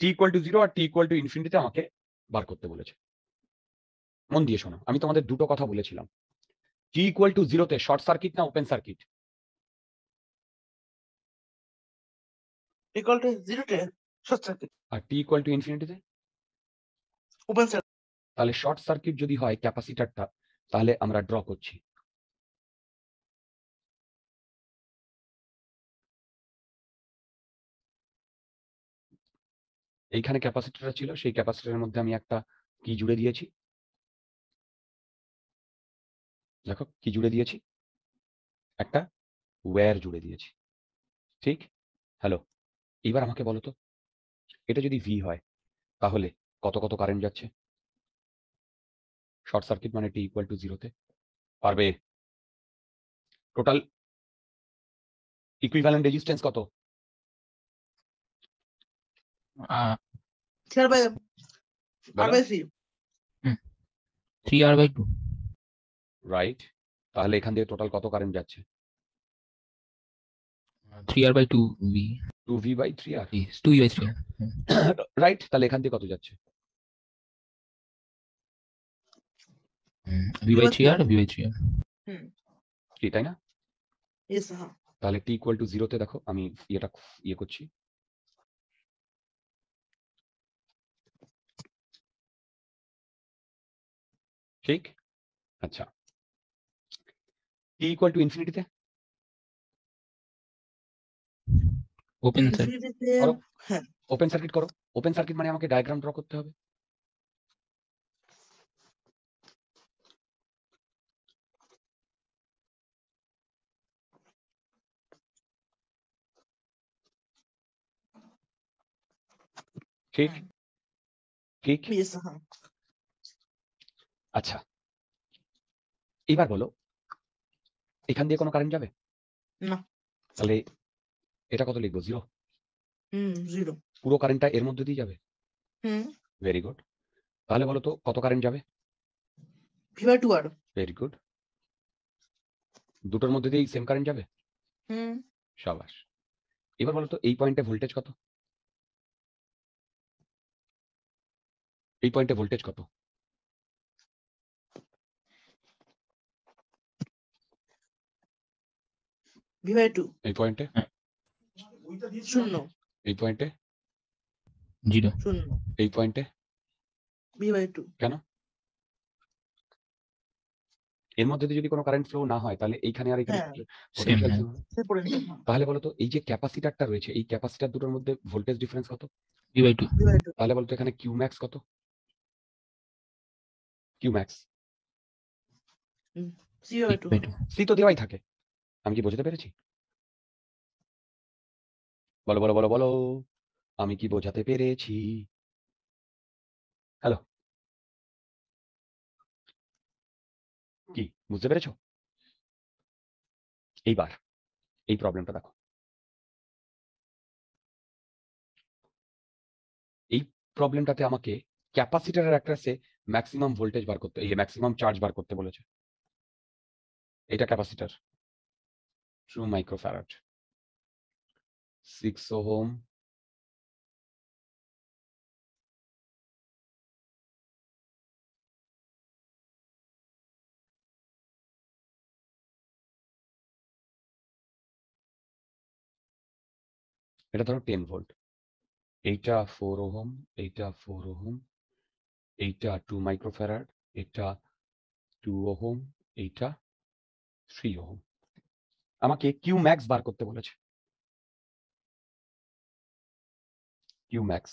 T equal to zero আর টি ইকুয়াল টু ইনফিনিটিতে আমাকে বার করতে বলেছে মন দিয়ে শোনো আমি তোমাদের দুটো কথা বলেছিলাম টি ইকুয়াল টু জিরোতে শর্ট সার্কিট না ওপেন সার্কিট ইকুয়াল টু জিরোতে শর্ট সার্কিট আর টি ইকুয়াল টু ইনফিনিটিতে ওপেন তাহলে শর্ট সার্কিট যদি হয় ক্যাপাসিটরটা তাহলে আমরা ড্র করছি এইখানে ক্যাপাসিটরটা ছিল সেই ক্যাপাসিটরের মধ্যে আমি একটা কি জুড়ে দিয়েছি দেখো কি জুড়ে দিয়েছি একটা ওয়্যার জুড়ে দিয়েছি ঠিক হ্যালো এবার আমাকে বলো তো এটা যদি ভি হয় তাহলে কত কত কারেন্ট যাচ্ছে শর্ট সার্কিট মানে টি ইকুয়াল টু জিরোতে পারবে টোটাল ইকুইভ্যালেন্ট রেজিস্ট্যান্স কত রাইট তাহলে এখান থেকে টোটাল কত কারেন্ট যাচ্ছে 3 R by 2 V 2 V by 3 R right তাহলে এখান থেকে কত যাচ্ছে হ্যাঁ, তাই না তাহলে টি ইকুয়াল টু তে দেখো আমি ইয়েটা ইয়ে করছি ঠিক আচ্ছা টি ইকুয়াল টু ইনফিনিটিতে ওপেন সার্কিট করো ওপেন হ্যাঁ। সার্কিট করো ওপেন সার্কিট মানে আমাকে ডায়াগ্রাম ড্র করতে হবে ঠিক হ্যাঁ। ঠিক হ্যাঁ। আচ্ছা এবার বলো এখান দিয়ে কোনো কারেন্ট যাবে না তাহলে এটা কত লিখবো জিরো জিরো পুরো কারেন্টটা এর মধ্যে দিয়ে যাবে ভেরি গুড তাহলে বলো তো কত কারেন্ট যাবে V by two R very good দুটোর মধ্যে দিয়ে সেম কারেন্ট যাবে হুম সাবাস এবার বলো তো এই পয়েন্টে ভোল্টেজ কত এই পয়েন্টে ভোল্টেজ কত হ্যাঁ। এর মধ্যে যদি কোনো কারেন্ট ফ্লো না হয় তাহলে এইখানে আর এখানে হ্যাঁ। হ্যাঁ। তাহলে বলতো এই যে ক্যাপাসিটারটা রয়েছে এই ক্যাপাসিটার দুটোর মধ্যে ভোল্টেজ ডিফারেন্স কত তাহলে বলতো এখানে কিউ ম্যাক্স কত কিউ ম্যাক্স সি তো দেওয়াই থাকে আমি কি বোঝাতে পেরেছি বলো বলো বলো বলো আমি কি বোঝাতে পেরেছি হ্যালো কি বুঝতে পেরেছ এইবার এই প্রবলেমটা দেখো এই প্রবলেমটাতে আমাকে ক্যাপাসিটারের একটা ম্যাক্সিমাম ভোল্টেজ বার করতে এই ম্যাক্সিমাম চার্জ বার করতে বলেছে এটা capacitor two microfarad six ohm এটা ধরো টেন ভোল্ট এইটা ফোর ওহম এইটা ফোর ওহম এইটা টু মাইক্রোফেরাড এটা টু ওহম এইটা থ্রি ওহম আমাকে কিউ ম্যাক্স বার করতে বলেছে Q max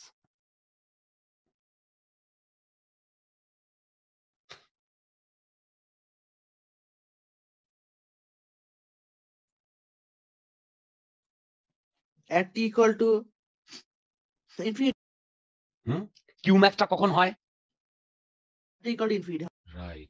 at t equal to হুম কিউ ম্যাক্সটা কখন হয় they got in freedom. Right.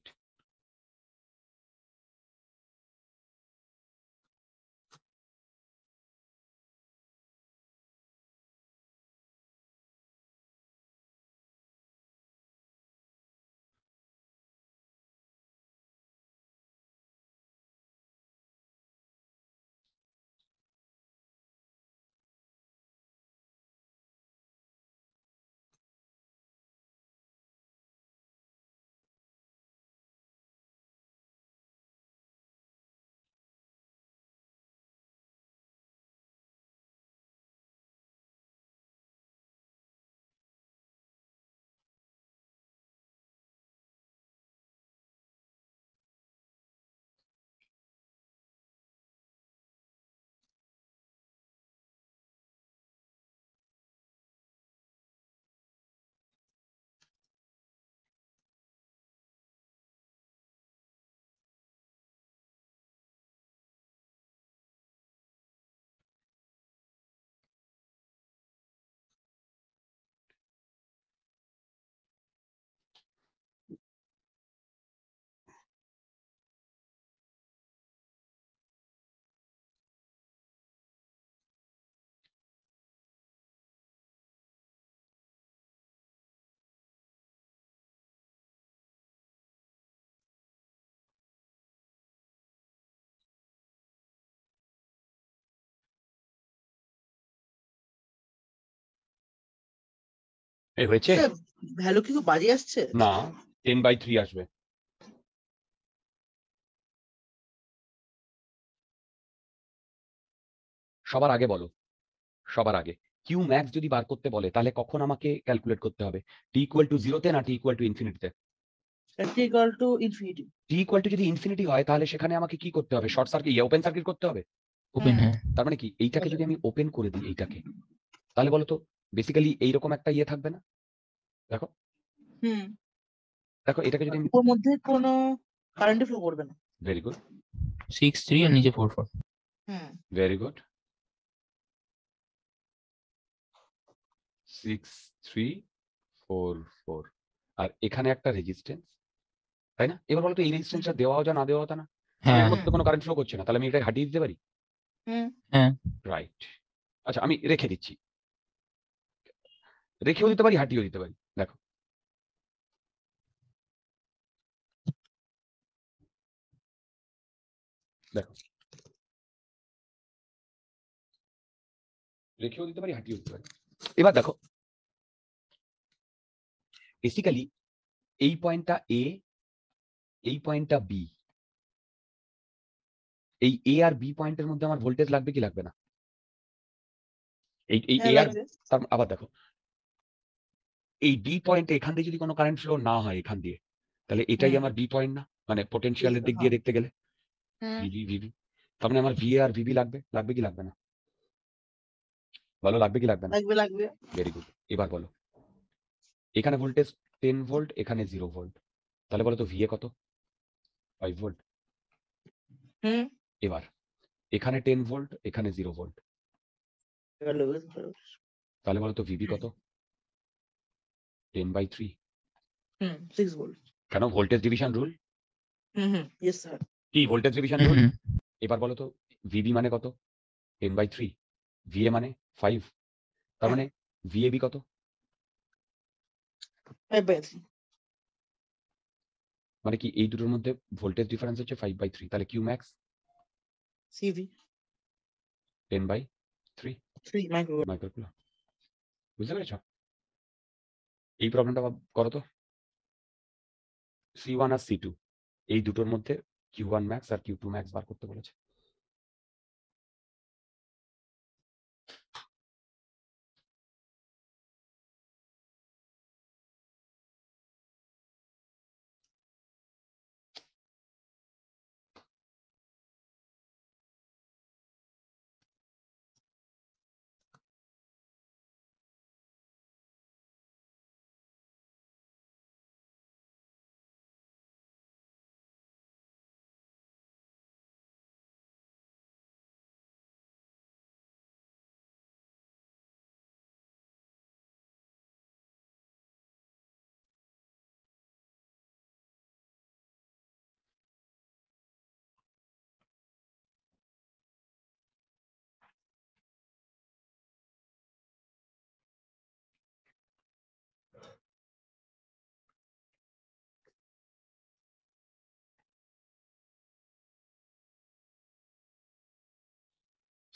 এই হয়েছে হ্যাঁ, ভ্যালু কি বাজে আসছে না টেন বাই থ্রি আসবে সবার আগে বলো সবার আগে কিউ ম্যাক্স যদি বার করতে বলে তাহলে কখন আমাকে ক্যালকুলেট করতে হবে টি ইকুয়াল টু জিরোতে না টি ইকুয়াল টু ইনফিনিটিতে টি টি ইকুয়াল টু যদি ইনফিনিটি হয় তাহলে সেখানে আমাকে কি করতে হবে শর্ট সার্কিট ইয়ে ওপেন সার্কিট করতে হবে ওপেন হ্যাঁ তার মানে কি এইটাকে যদি আমি ওপেন করে দিই এইটাকে তাহলে বলো তো বেসিক্যালি এইরকম একটা ইয়ে থাকবে না দেখো হুম দেখো এটাকে যদি ওর মধ্যে কোনো কারেন্ট ফ্লো করবে না ভেরি গুড 6 3 আর নিচে 4 4 হুম ভেরি গুড 6 3 4 4 আর এখানে একটা রেজিস্ট্যান্স তাই না এবার বলতো এই রেজিস্ট্যান্সটা দেওয়াও যা না দেওয়া তা না হ্যাঁ কোনো কারেন্ট ফ্লো করছে না তাহলে আমি এটা হাটিয়ে দিতে পারি হুম হ্যাঁ রাইট আচ্ছা আমি রেখে দিচ্ছি রেখেও দিতে পারি হাঁটিয়েও দিতে পারি দেখো দেখো রেখেও দিতে পারি হাঁটিয়েও দিতে পারি এবার দেখো বেসিক্যালি এই পয়েন্টটা এ এই পয়েন্টটা বি এই এ আর বি পয়েন্টের মধ্যে আমার ভোল্টেজ লাগবে কি লাগবে না এই এই এ হ্যাঁ, আর আবার দেখো এই ডি পয়েন্টে এখান দিয়ে যদি কোনো কারেন্ট ফ্লো না হয় এখান দিয়ে তাহলে এটাই হ্যাঁ। আমার ডি পয়েন্ট না মানে পোটেনশিয়ালের দিক দিয়ে দেখতে গেলে হ্যাঁ। তার মানে আমার ভি আর লাগবে লাগবে কি লাগবে না বলো লাগবে কি লাগবে না লাগবে লাগবে ভেরি গুড এবার বলো এখানে ভোল্টেজ টেন ভোল্ট এখানে জিরো ভোল্ট তাহলে বলো তো এ কত ফাইভ ভোল্ট এবার এখানে টেন ভোল্ট এখানে জিরো ভোল্ট তাহলে বলো তো ভিভি কত 10 by 3. Hmm, 6 volt. কেন voltage division rule hmm yes sir কি ভোল্টেজ ডিভিশন রুল এবার বলো তো ভিবি মানে কত 10 বাই 3 ভিএ মানে 5 তার মানে ভিএবি কত 5 বাই 3 মানে কি এই দুটোর মধ্যে ভোল্টেজ ডিফারেন্স হচ্ছে 5 বাই 3 তাহলে Q max CV 10 by 3 3 micro micro বুঝতে পেরেছো এই প্রবলেমটা করো তো সি ওয়ান আর সি টু এই দুটোর মধ্যে কিউ ওয়ান ম্যাক্স আর কিউ টু ম্যাক্স বার করতে বলেছে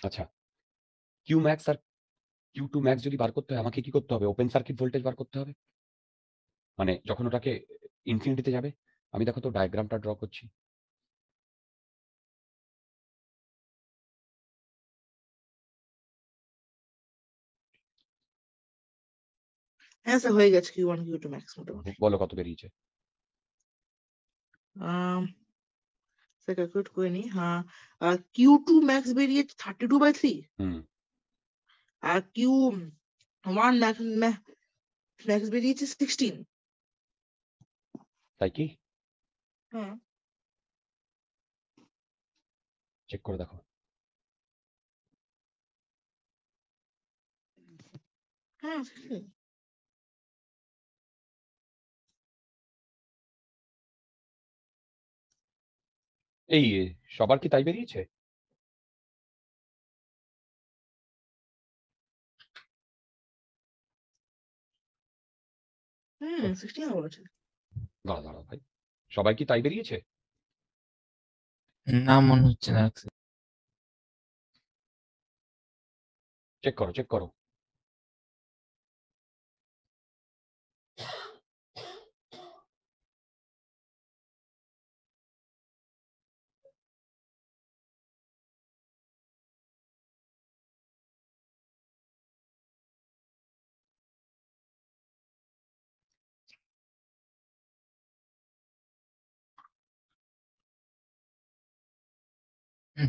আচ্ছা। কিউ ম্যাক্স আর কিউ টু ম্যাক্স যদি বার করতে হয় আমাকে কি করতে হবে? ওপেন সার্কিট ভোল্টেজ বার করতে হবে? মানে যখন ওটাকে ইনফিনিটিতে যাবে? আমি দেখো তো ডায়াগ্রামটা ড্র করছি। হ্যাঁ স্যার হয়ে গেছে কিউ টু ম্যাক্স মোটামুটি। বলো কত বেরিয়েছে? से कैलकुलेट कोई नहीं हाँ क्यू टू मैक्स वेरिएट thirty two by three Q one max max वेरिएट सिक्सटीन ताकि हाँ चेक कर देखो हाँ এই সবার কি তাই বেরিয়েছে? হুম, 16 আচ্ছা। আওয়ার্স। দাঁড়া, ভাই। সবাই কি তাই বেরিয়েছে? না মনে হচ্ছে না। চেক করো, চেক করো।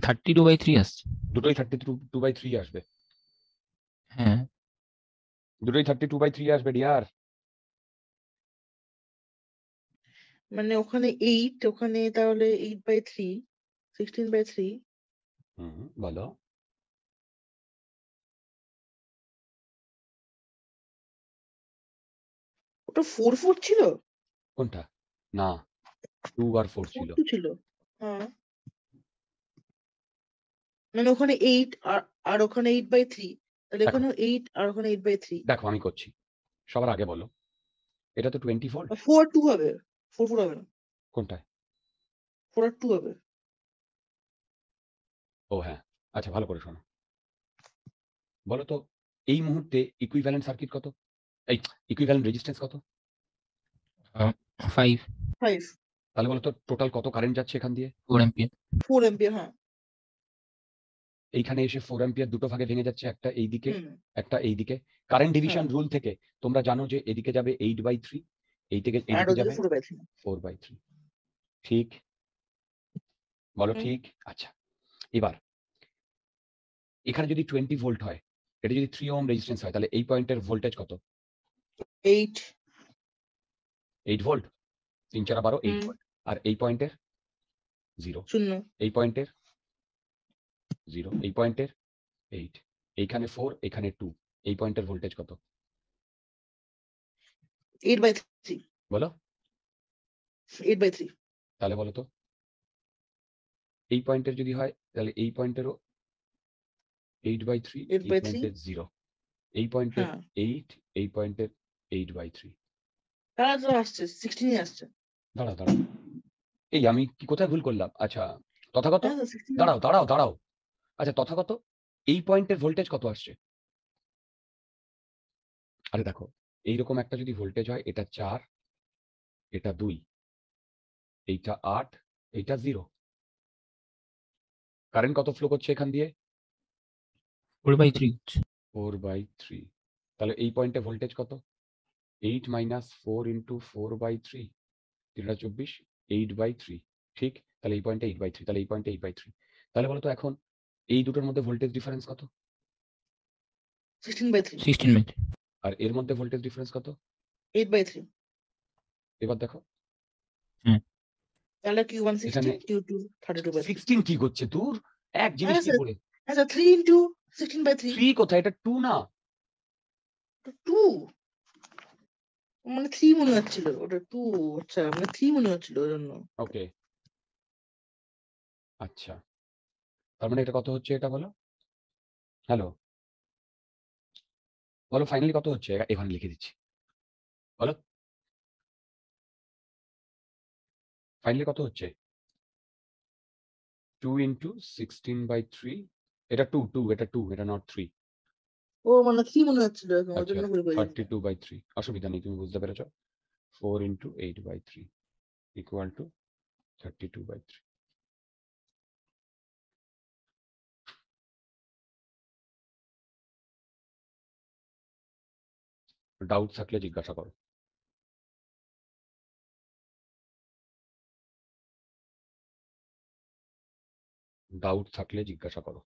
থার্টি টু বাই থ্রি আসছে দুটোই থার্টি টু বাই থ্রি আসবে হ্যাঁ দুটোই থার্টি টু বাই থ্রি আসবে ডিয়ার মানে ওখানে এইট ওখানে তাহলে eight by three sixteen by three হুম বলো ওটা ফোর ফোর ছিল কোনটা না টু আর ফোর ছিল ছিল হ্যাঁ মানে ওখানে এইট আর ওখানে এইট বাই থ্রি তাহলে এখানে এইট আর ওখানে এইট বাই থ্রি দেখো আমি করছি সবার আগে বলো এটা তো টোয়েন্টি ফোর ফোর টু হবে ফোর ফোর হবে না কোনটায় ফোর আর টু হবে ও হ্যাঁ আচ্ছা ভালো করে শোনো বলো তো এই মুহূর্তে ইকুইভ্যালেন্ট সার্কিট কত এই ইকুইভ্যালেন্ট রেজিস্ট্যান্স কত ফাইভ ফাইভ তাহলে বলো তো টোটাল কত কারেন্ট যাচ্ছে এখান দিয়ে ফোর এম্পিয়ার ফোর এম্পিয়ার হ্যাঁ এইখানে এসে ফোর অ্যাম্পিয়ার দুটো ভাগে ভেঙে যাচ্ছে একটা এইদিকে একটা এইদিকে কারেন্ট ডিভিশন রুল থেকে তোমরা জানো যে এদিকে যাবে এইট বাই থ্রি এইদিকে হ্যাঁ, যাবে ফোর বাই থ্রি ঠিক বলো ঠিক আচ্ছা এবার এখানে যদি টোয়েন্টি ভোল্ট হয় এটা যদি থ্রি ওম রেজিস্ট্যান্স হয় তাহলে এই পয়েন্টের ভোল্টেজ কত এইট এইট ভোল্ট তিন চার বারো এইট ভোল্ট আর এই পয়েন্টের জিরো শূন্য এই পয়েন্টের জিরো এই পয়েন্টের এইট এইখানে ফোর এখানে টু এই পয়েন্টের ভোল্টেজ কত এইট বাই থ্রি বলো এইট থ্রি তাহলে বলো তো এই পয়েন্টের যদি হয় তাহলে এই পয়েন্টেরও এইট বাই থ্রি পয়েন্টের জিরো এই পয়েন্টে এইট এই পযেন্টে এইট বাই থ্রি আসছে সিক্সটিনই আসছে দাঁড়াও দাঁড়াও এই আমি কি কোথায় ভুল করলাম আচ্ছা তথাগত হ্যাঁ, দাঁড়াও দাঁড়াও দাঁড়াও আচ্ছা তথাগত এই পয়েন্টের ভোল্টেজ কত আসছে আরে দেখো এইরকম একটা যদি ভোল্টেজ হয় এটা চার এটা দুই এইটা আট এইটা জিরো কারেন্ট কত ফ্লো করছে এখান দিয়ে four by three four by three তাহলে এই পয়েন্টে ভোল্টেজ কত eight minus four into four by three তিনটা চব্বিশ এইট বাই থ্রি ঠিক তাহলে এই পয়েন্টে এইট বাই থ্রি তাহলে এই পয়েন্টে এইট বাই থ্রি তাহলে বলতো এখন এই দুটোর মধ্যে ভোল্টেজ ডিফারেন্স কত 16 বাই 3 16 3 আর এর মধ্যে ভোল্টেজ ডিফারেন্স কত 8 বাই 3 এবার দেখো হুম তাহলে Q1 16 Q2 32 16 কি করছে দূর এক জিনিস হ্যাঁ কি করে আচ্ছা 3 ইনটু 16 বাই 3 3 কোথায় এটা 2 না 2 মানে 3 মনে হচ্ছিল ওটা 2 আচ্ছা মানে 3 মনে হচ্ছিল ওর জন্য ওকে আচ্ছা তার মানে এটা কত হচ্ছে এটা বলো হ্যালো বলো ফাইনালি কত হচ্ছে এখানে লিখে দিচ্ছি বলো ফাইনালি কত হচ্ছে two into sixteen by three এটা টু টু এটা টু এটা নট থ্রি ও থার্টি টু বাই থ্রি অসুবিধা নেই তুমি বুঝতে পেরেছ four into eight by three equal to thirty two by three doubt থাকলে জিজ্ঞাসা করো ডাউট থাকলে জিজ্ঞাসা করো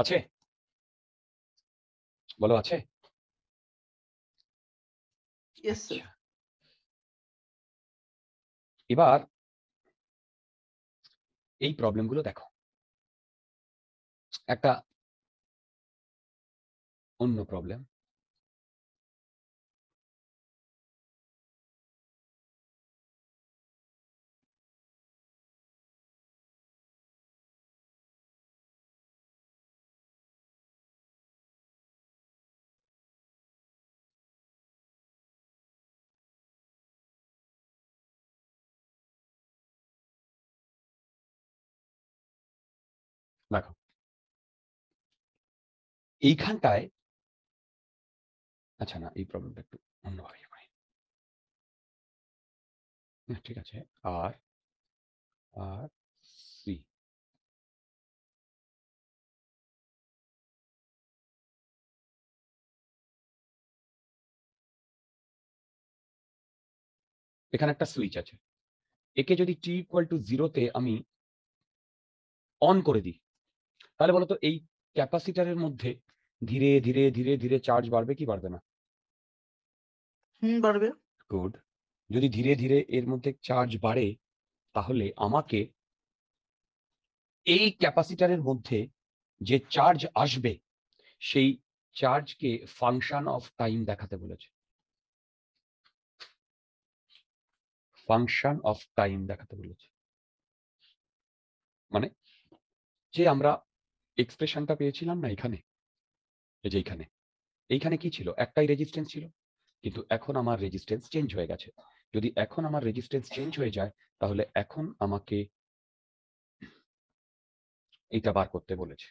আছে বলো আছে আচ্ছা। এবার এই প্রবলেমগুলো দেখো একটা অন্য প্রবলেম দেখো এইখানটায় আচ্ছা না এই প্রবলেমটা একটু অন্যভাবে করি ঠিক আছে আর আর সি এখানে একটা সুইচ আছে একে যদি টি ইকুয়াল টু জিরোতে আমি অন করে দিই তাহলে বলতো এই ক্যাপাসিটারের মধ্যে ধীরে ধীরে ধীরে ধীরে চার্জ বাড়বে কি বাড়বে না হুম বাড়বে গুড যদি ধীরে ধীরে এর মধ্যে চার্জ বাড়ে তাহলে আমাকে এই ক্যাপাসিটারের মধ্যে যে চার্জ আসবে সেই চার্জকে ফাংশন অফ টাইম দেখাতে বলেছে ফাংশন অফ টাইম দেখাতে বলেছে মানে যে আমরা এক্সপ্রেশনটা পেয়েছিলাম না এখানে এই যে এখানে এইখানে কি ছিল একটাই রেজিস্ট্যান্স ছিল কিন্তু এখন আমার রেজিস্ট্যান্স চেঞ্জ হয়ে গেছে যদি এখন আমার রেজিস্ট্যান্স চেঞ্জ হয়ে যায় তাহলে এখন আমাকে এটা বার করতে বলেছে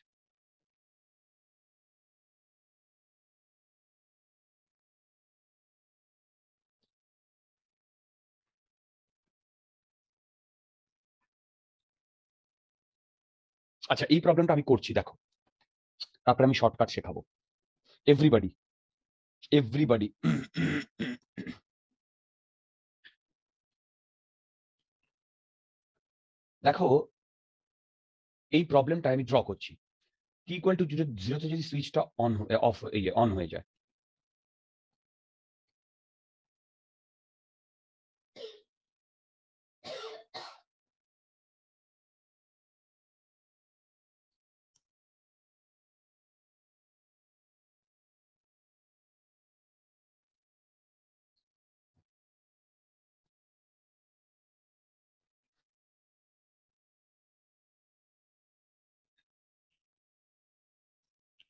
আচ্ছা এই প্রবলেমটা আমি করছি দেখো তারপরে আমি শর্টকাট শেখাবো এভরিবাডি এভরিবাডি দেখো এই প্রবলেমটা আমি ড্র করছি টি ইকুয়াল টু জিরোতে যদি সুইচটা অন অফ অন হয়ে যায়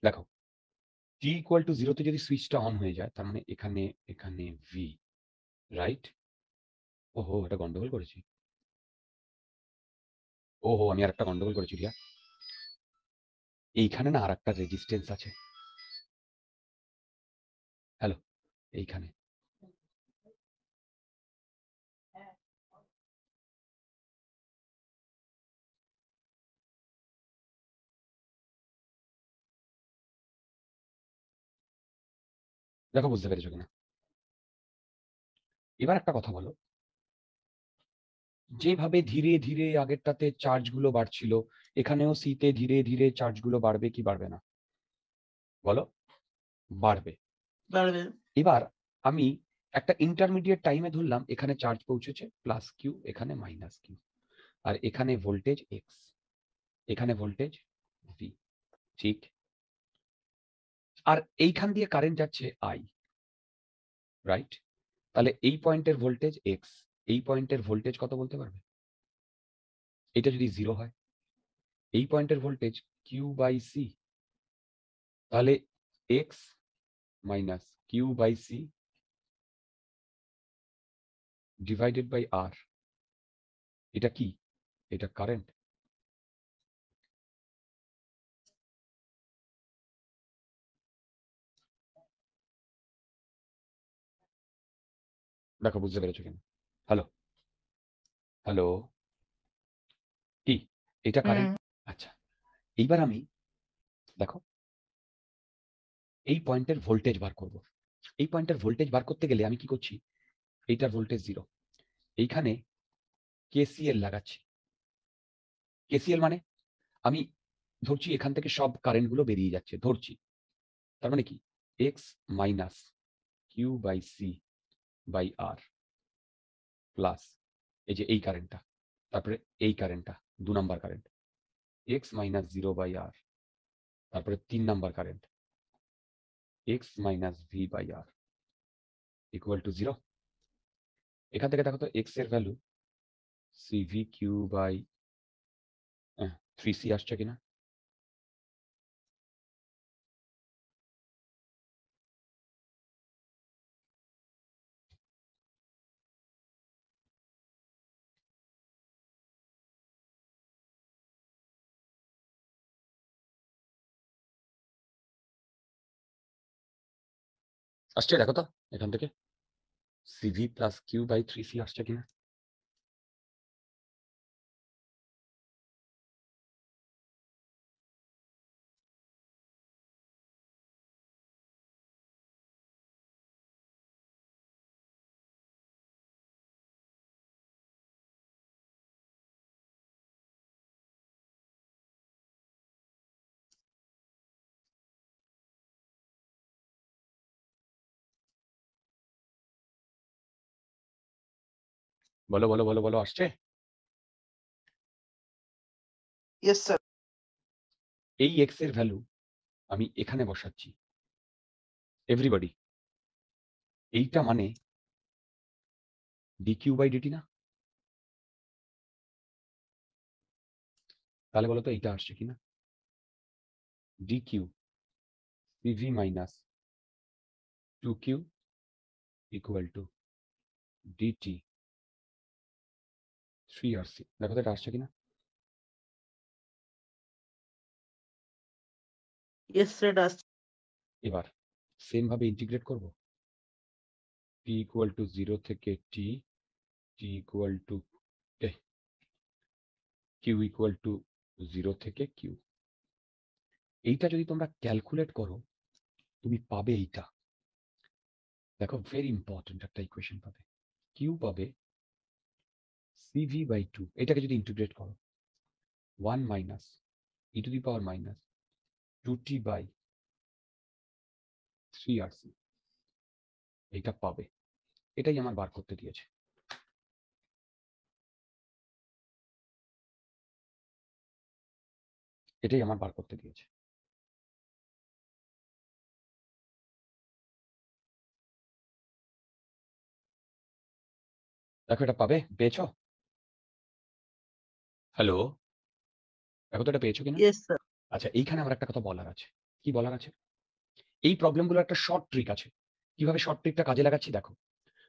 দেখো টি ইকুয়াল টু জিরোতে যদি সুইচটা অন হয়ে যায় তার মানে এখানে এখানে ভি রাইট ওহো এটা গন্ডগোল করেছি ওহো আমি আর একটা গন্ডগোল করেছি রিয়া এইখানে না আর একটা রেজিস্টেন্স আছে হ্যালো এইখানে দেখো বুঝতে পেরেছো কিনা এবার একটা কথা বলো যেভাবে ধীরে ধীরে আগেরটাতে চার্জগুলো বাড়ছিল এখানেও সিতে ধীরে ধীরে চার্জগুলো বাড়বে কি বাড়বে না বলো বাড়বে বাড়বে এবার আমি একটা ইন্টারমিডিয়েট টাইমে ধরলাম এখানে চার্জ পৌঁছেছে প্লাস কিউ এখানে মাইনাস কিউ আর এখানে ভোল্টেজ এক্স এখানে ভোল্টেজ ভি ঠিক আর এইখান দিয়ে কারেন্ট যাচ্ছে আই রাইট তাহলে এই পয়েন্টের ভোল্টেজ এক্স এই পয়েন্টের ভোল্টেজ কত বলতে পারবে এটা যদি জিরো হয় এই পয়েন্টের ভোল্টেজ কিউ বাই সি তাহলে X minus Q by C divided by R এটা কি এটা কারেন্ট দেখো বুঝতে পেরেছো কিনা হ্যালো হ্যালো কি এটা কারেন্ট আচ্ছা এইবার আমি দেখো এই পয়েন্টের ভোল্টেজ বার করব এই পয়েন্টের ভোল্টেজ বার করতে গেলে আমি কি করছি এইটার ভোল্টেজ জিরো এইখানে কেসিএল লাগাচ্ছি কেসিএল মানে আমি ধরছি এখান থেকে সব কারেন্ট গুলো বেরিয়ে যাচ্ছে ধরছি তার মানে কি X minus Q by C by R plus এই যে এই কারেন্টটা তারপরে এই কারেন্টটা দু number current X minus zero by R তারপরে তিন number current X minus V by R equal to zero এখান থেকে দেখো তো এক্স এর value CV Q by three C আসছে কিনা আসছে দেখো তো এখান থেকে CV plus Q by three C আসছে কিনা বলো বলো বলো বলো আসছে এই এক্স এর ভ্যালু আমি এখানে বসাচ্ছি এভরিবডি এইটা মানে ডিকিউ বাই ডিটি না তাহলে বলো তো এইটা আসছে কিনা DQ PV minus two Q equal to DT three R C দেখো এটা আসছে কিনা এবার সেম ভাবে ইন্টিগ্রেট করব টি ইকুয়াল টু জিরো থেকে T T equal to Q equal to zero থেকে কিউ এইটা যদি তোমরা ক্যালকুলেট করো তুমি পাবে এইটা দেখো ভেরি ইম্পর্টেন্ট একটা ইকুয়েশন পাবে কিউ পাবে cv by 2 এটাকে যদি ইন্টিগ্রেট করো 1 minus e to the power minus 2t by 3rc এটা পাবে এটাই আমার বার করতে দিয়েছে এটাই আমার বার করতে দিয়েছে দেখো এটা পাবে বেছো হ্যালো! এখন তো এটা পেয়েছো কিনা? আচ্ছা এইখানে আমার একটা কথা বলার আছে। কি বলার আছে? এই প্রবলেমগুলো একটা শর্ট ট্রিক আছে। কিভাবে শর্ট ট্রিকটা কাজে লাগাচ্ছি দেখো।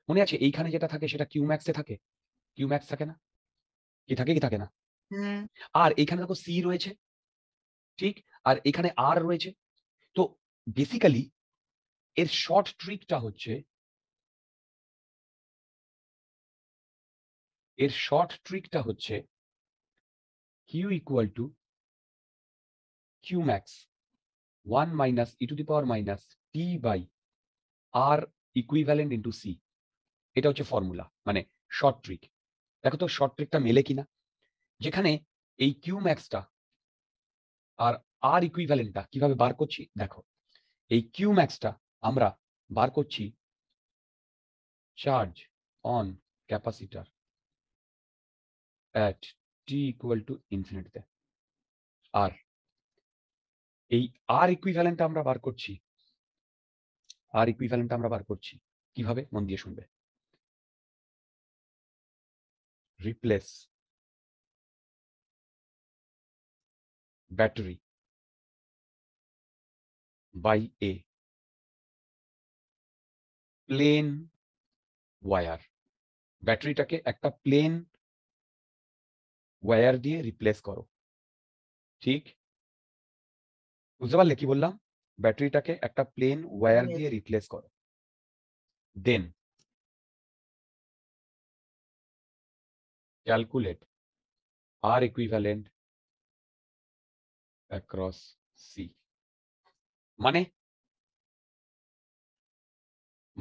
মনে আছে এইখানে যেটা থাকে সেটা কিউ ম্যাক্সে থাকে? ম্যাক্স থাকে না? কি থাকে কি থাকে না? আর এইখানে দেখো সি রয়েছে। ঠিক? আর এখানে আর রয়েছে। তো বেসিক্যালি এর শর্ট ট্রিকটা হচ্ছে এর শর্ট ট্রিকটা হচ্ছে q equal to q max 1 minus e to the power minus t by r equivalent into C এটা হচ্ছে ফর্মুলা মানে শর্ট ট্রিক দেখো তো শর্ট ট্রিকটা মেলে কিনা যেখানে এই কিউ ম্যাক্সটা আর আর ইকুইভ্যালেন্টটা কিভাবে বার করছি দেখো এই কিউ ম্যাক্সটা আমরা বার করছি charge on capacitor at T equal to ইনফিনিটিতে আর এই আর ইকুইভ্যালেন্ট আমরা বার করছি আর ইকুইভ্যালেন্ট আমরা বার করছি কিভাবে মন দিয়ে শুনবে replace battery by a plain wire ব্যাটারিটাকে একটা প্লেন ওয়ার দিয়ে রিপ্লেস করো ঠিক বুঝতে পারলে কি বললাম ব্যাটারিটাকে একটা প্লেন ওয়ার দিয়ে রিপ্লেস করো then calculate R equivalent across C মানে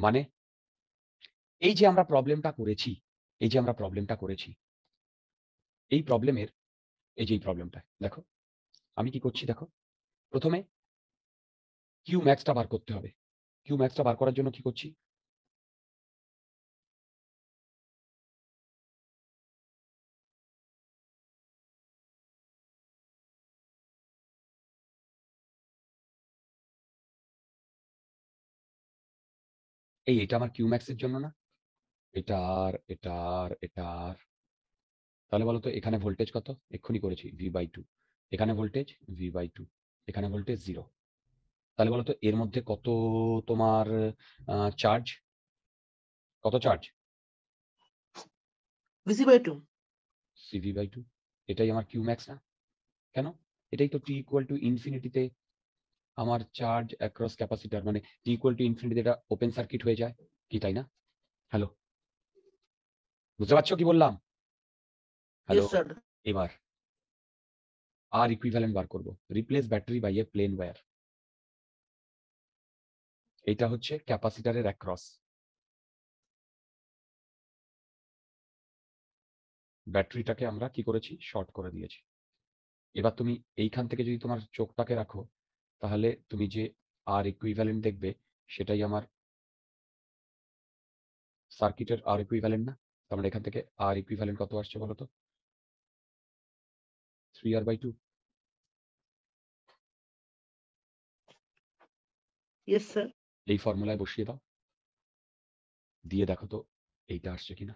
মানে এই যে আমরা প্রবলেমটা করেছি এই যে আমরা প্রবলেমটা করেছি এই প্রবলেমের এই যে এই প্রবলেমটা দেখো আমি কি করছি দেখো প্রথমে কিউ ম্যাক্সটা বার করতে হবে কিউ ম্যাক্সটা বার করার জন্য কি করছি এই এটা আমার কিউ ম্যাক্সের জন্য না এটা এটা আর আর এটা আর তাহলে বলো তো এখানে ভোল্টেজ কত এক্ষুনি করেছি ভি বাই টু এখানে ভোল্টেজ ভি বাই টু এখানে ভোল্টেজ জিরো তাহলে বলো তো এর মধ্যে কত তোমার চার্জ কত charge VC by two CV by two এটাই আমার কিউ ম্যাক্স না কেন এটাই তো টি ইকুয়াল টু ইনফিনিটিতে আমার চার্জ অ্যাক্রস ক্যাপাসিটার মানে টি ইকুয়াল টু ইনফিনিটিতে এটা ওপেন সার্কিট হয়ে যায় কি তাই না হ্যালো বুঝতে পারছো কি বললাম হ্যালো এবার আর ইকুইভ্যালেন্ট বার করব replace battery by a plain wire এটা হচ্ছে ক্যাপাসিটারের অ্যাক্রস ব্যাটারিটাকে আমরা কি করেছি শর্ট করে দিয়েছি এবার তুমি এইখান থেকে যদি তোমার চোখটাকে রাখো তাহলে তুমি যে আর ইকুইভ্যালেন্ট দেখবে সেটাই আমার সার্কিটের আর ইকুইভ্যালেন্ট না তাহলে মানে এখান থেকে আর ইকুইভ্যালেন্ট কত আসছে বলো তো 3r by 2 ইয়েস স্যার এই ফর্মুলায় বসিয়ে দাও দিয়ে দেখো তো এইটা আসছে কিনা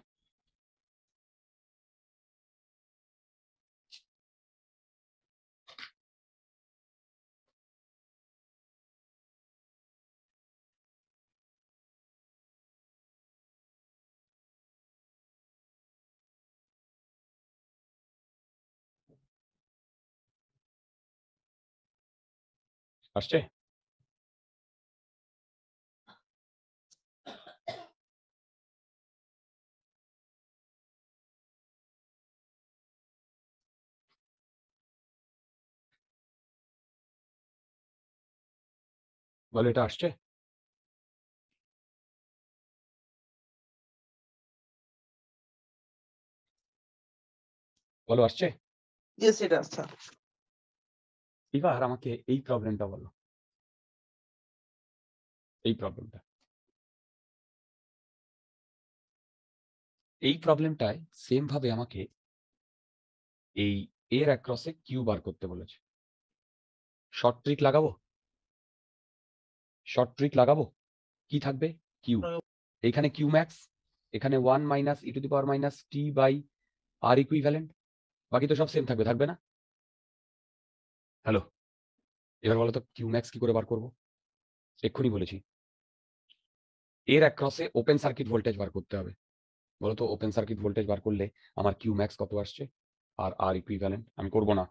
আসছে বলে এটা আসছে বলো আসছে এটা আসছে এবার আমাকে এই প্রবলেমটা বলো এই প্রবলেমটা এই প্রবলেমটায় সেম ভাবে আমাকে এই এর অ্যাক্রসে কিউ বার করতে বলেছে শর্ট ট্রিক লাগাবো শর্ট ট্রিক লাগাবো কি থাকবে কিউ এখানে কিউ ম্যাক্স এখানে one minus E to the power minus T by R equivalent বাকি তো সব সেম থাকবে থাকবে না হ্যালো এবার বলো তো কিউ ম্যাক্স কি করে বার করবো এক্ষুনি বলেছি এর অ্যাক্রসে ওপেন সার্কিট ভোল্টেজ বার করতে হবে বলো তো ওপেন সার্কিট ভোল্টেজ বার করলে আমার কিউ ম্যাক্স কত আসছে আর আর ইকুইভ্যালেন্ট আমি করব না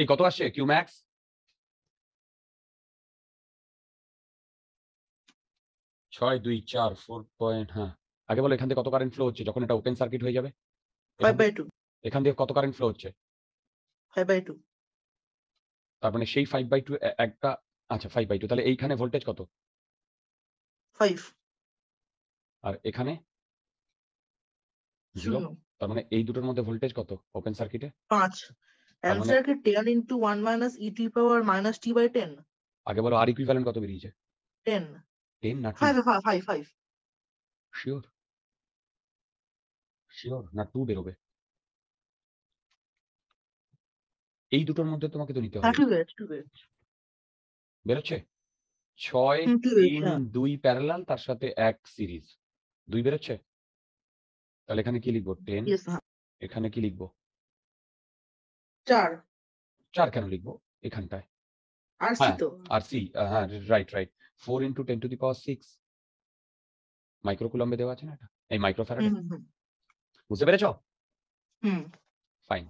এই কত আসে কিউ ম্যাক্স ছয় দুই চার ফোর পয়েন্ট হ্যাঁ আগে বলো এখান থেকে কত কারেন্ট ফ্লো হচ্ছে যখন এটা ওপেন সার্কিট হয়ে যাবে এখান থেকে কত কারেন্ট ফ্লো হচ্ছে ফাইভ তার মানে সেই ফাইভ বাই টু একটা আচ্ছা ফাইভ বাই টু তাহলে এইখানে ভোল্টেজ কত আর এখানে জিরো তার মানে এই দুটোর মধ্যে ভোল্টেজ কত ওপেন সার্কিটে পাঁচ অ্যান্সার কি 10 into 1 minus e to power minus t by 10 আগে বলো আর ইকুইভ্যালেন্ট কত বেরিয়েছে 10 10 না 5 5 5 শিওর শিওর না 2 বেরোবে এই দুটোর মধ্যে তোমাকে তো নিতে হবে বেরোচ্ছে ছয় তিন হ্যাঁ। দুই প্যারালাল তার সাথে এক সিরিজ দুই বেরোচ্ছে তাহলে এখানে কি লিখবো টেন হ্যাঁ। এখানে কি লিখবো চার চার কেন লিখবো এখানটায় আর সি হ্যাঁ, আর সি হ্যাঁ right right four into ten to the power six মাইক্রোকুলম্বে দেওয়া আছে না এটা এই মাইক্রো মাইক্রোফ্যারাডে বুঝতে পেরেছ হুম ফাইন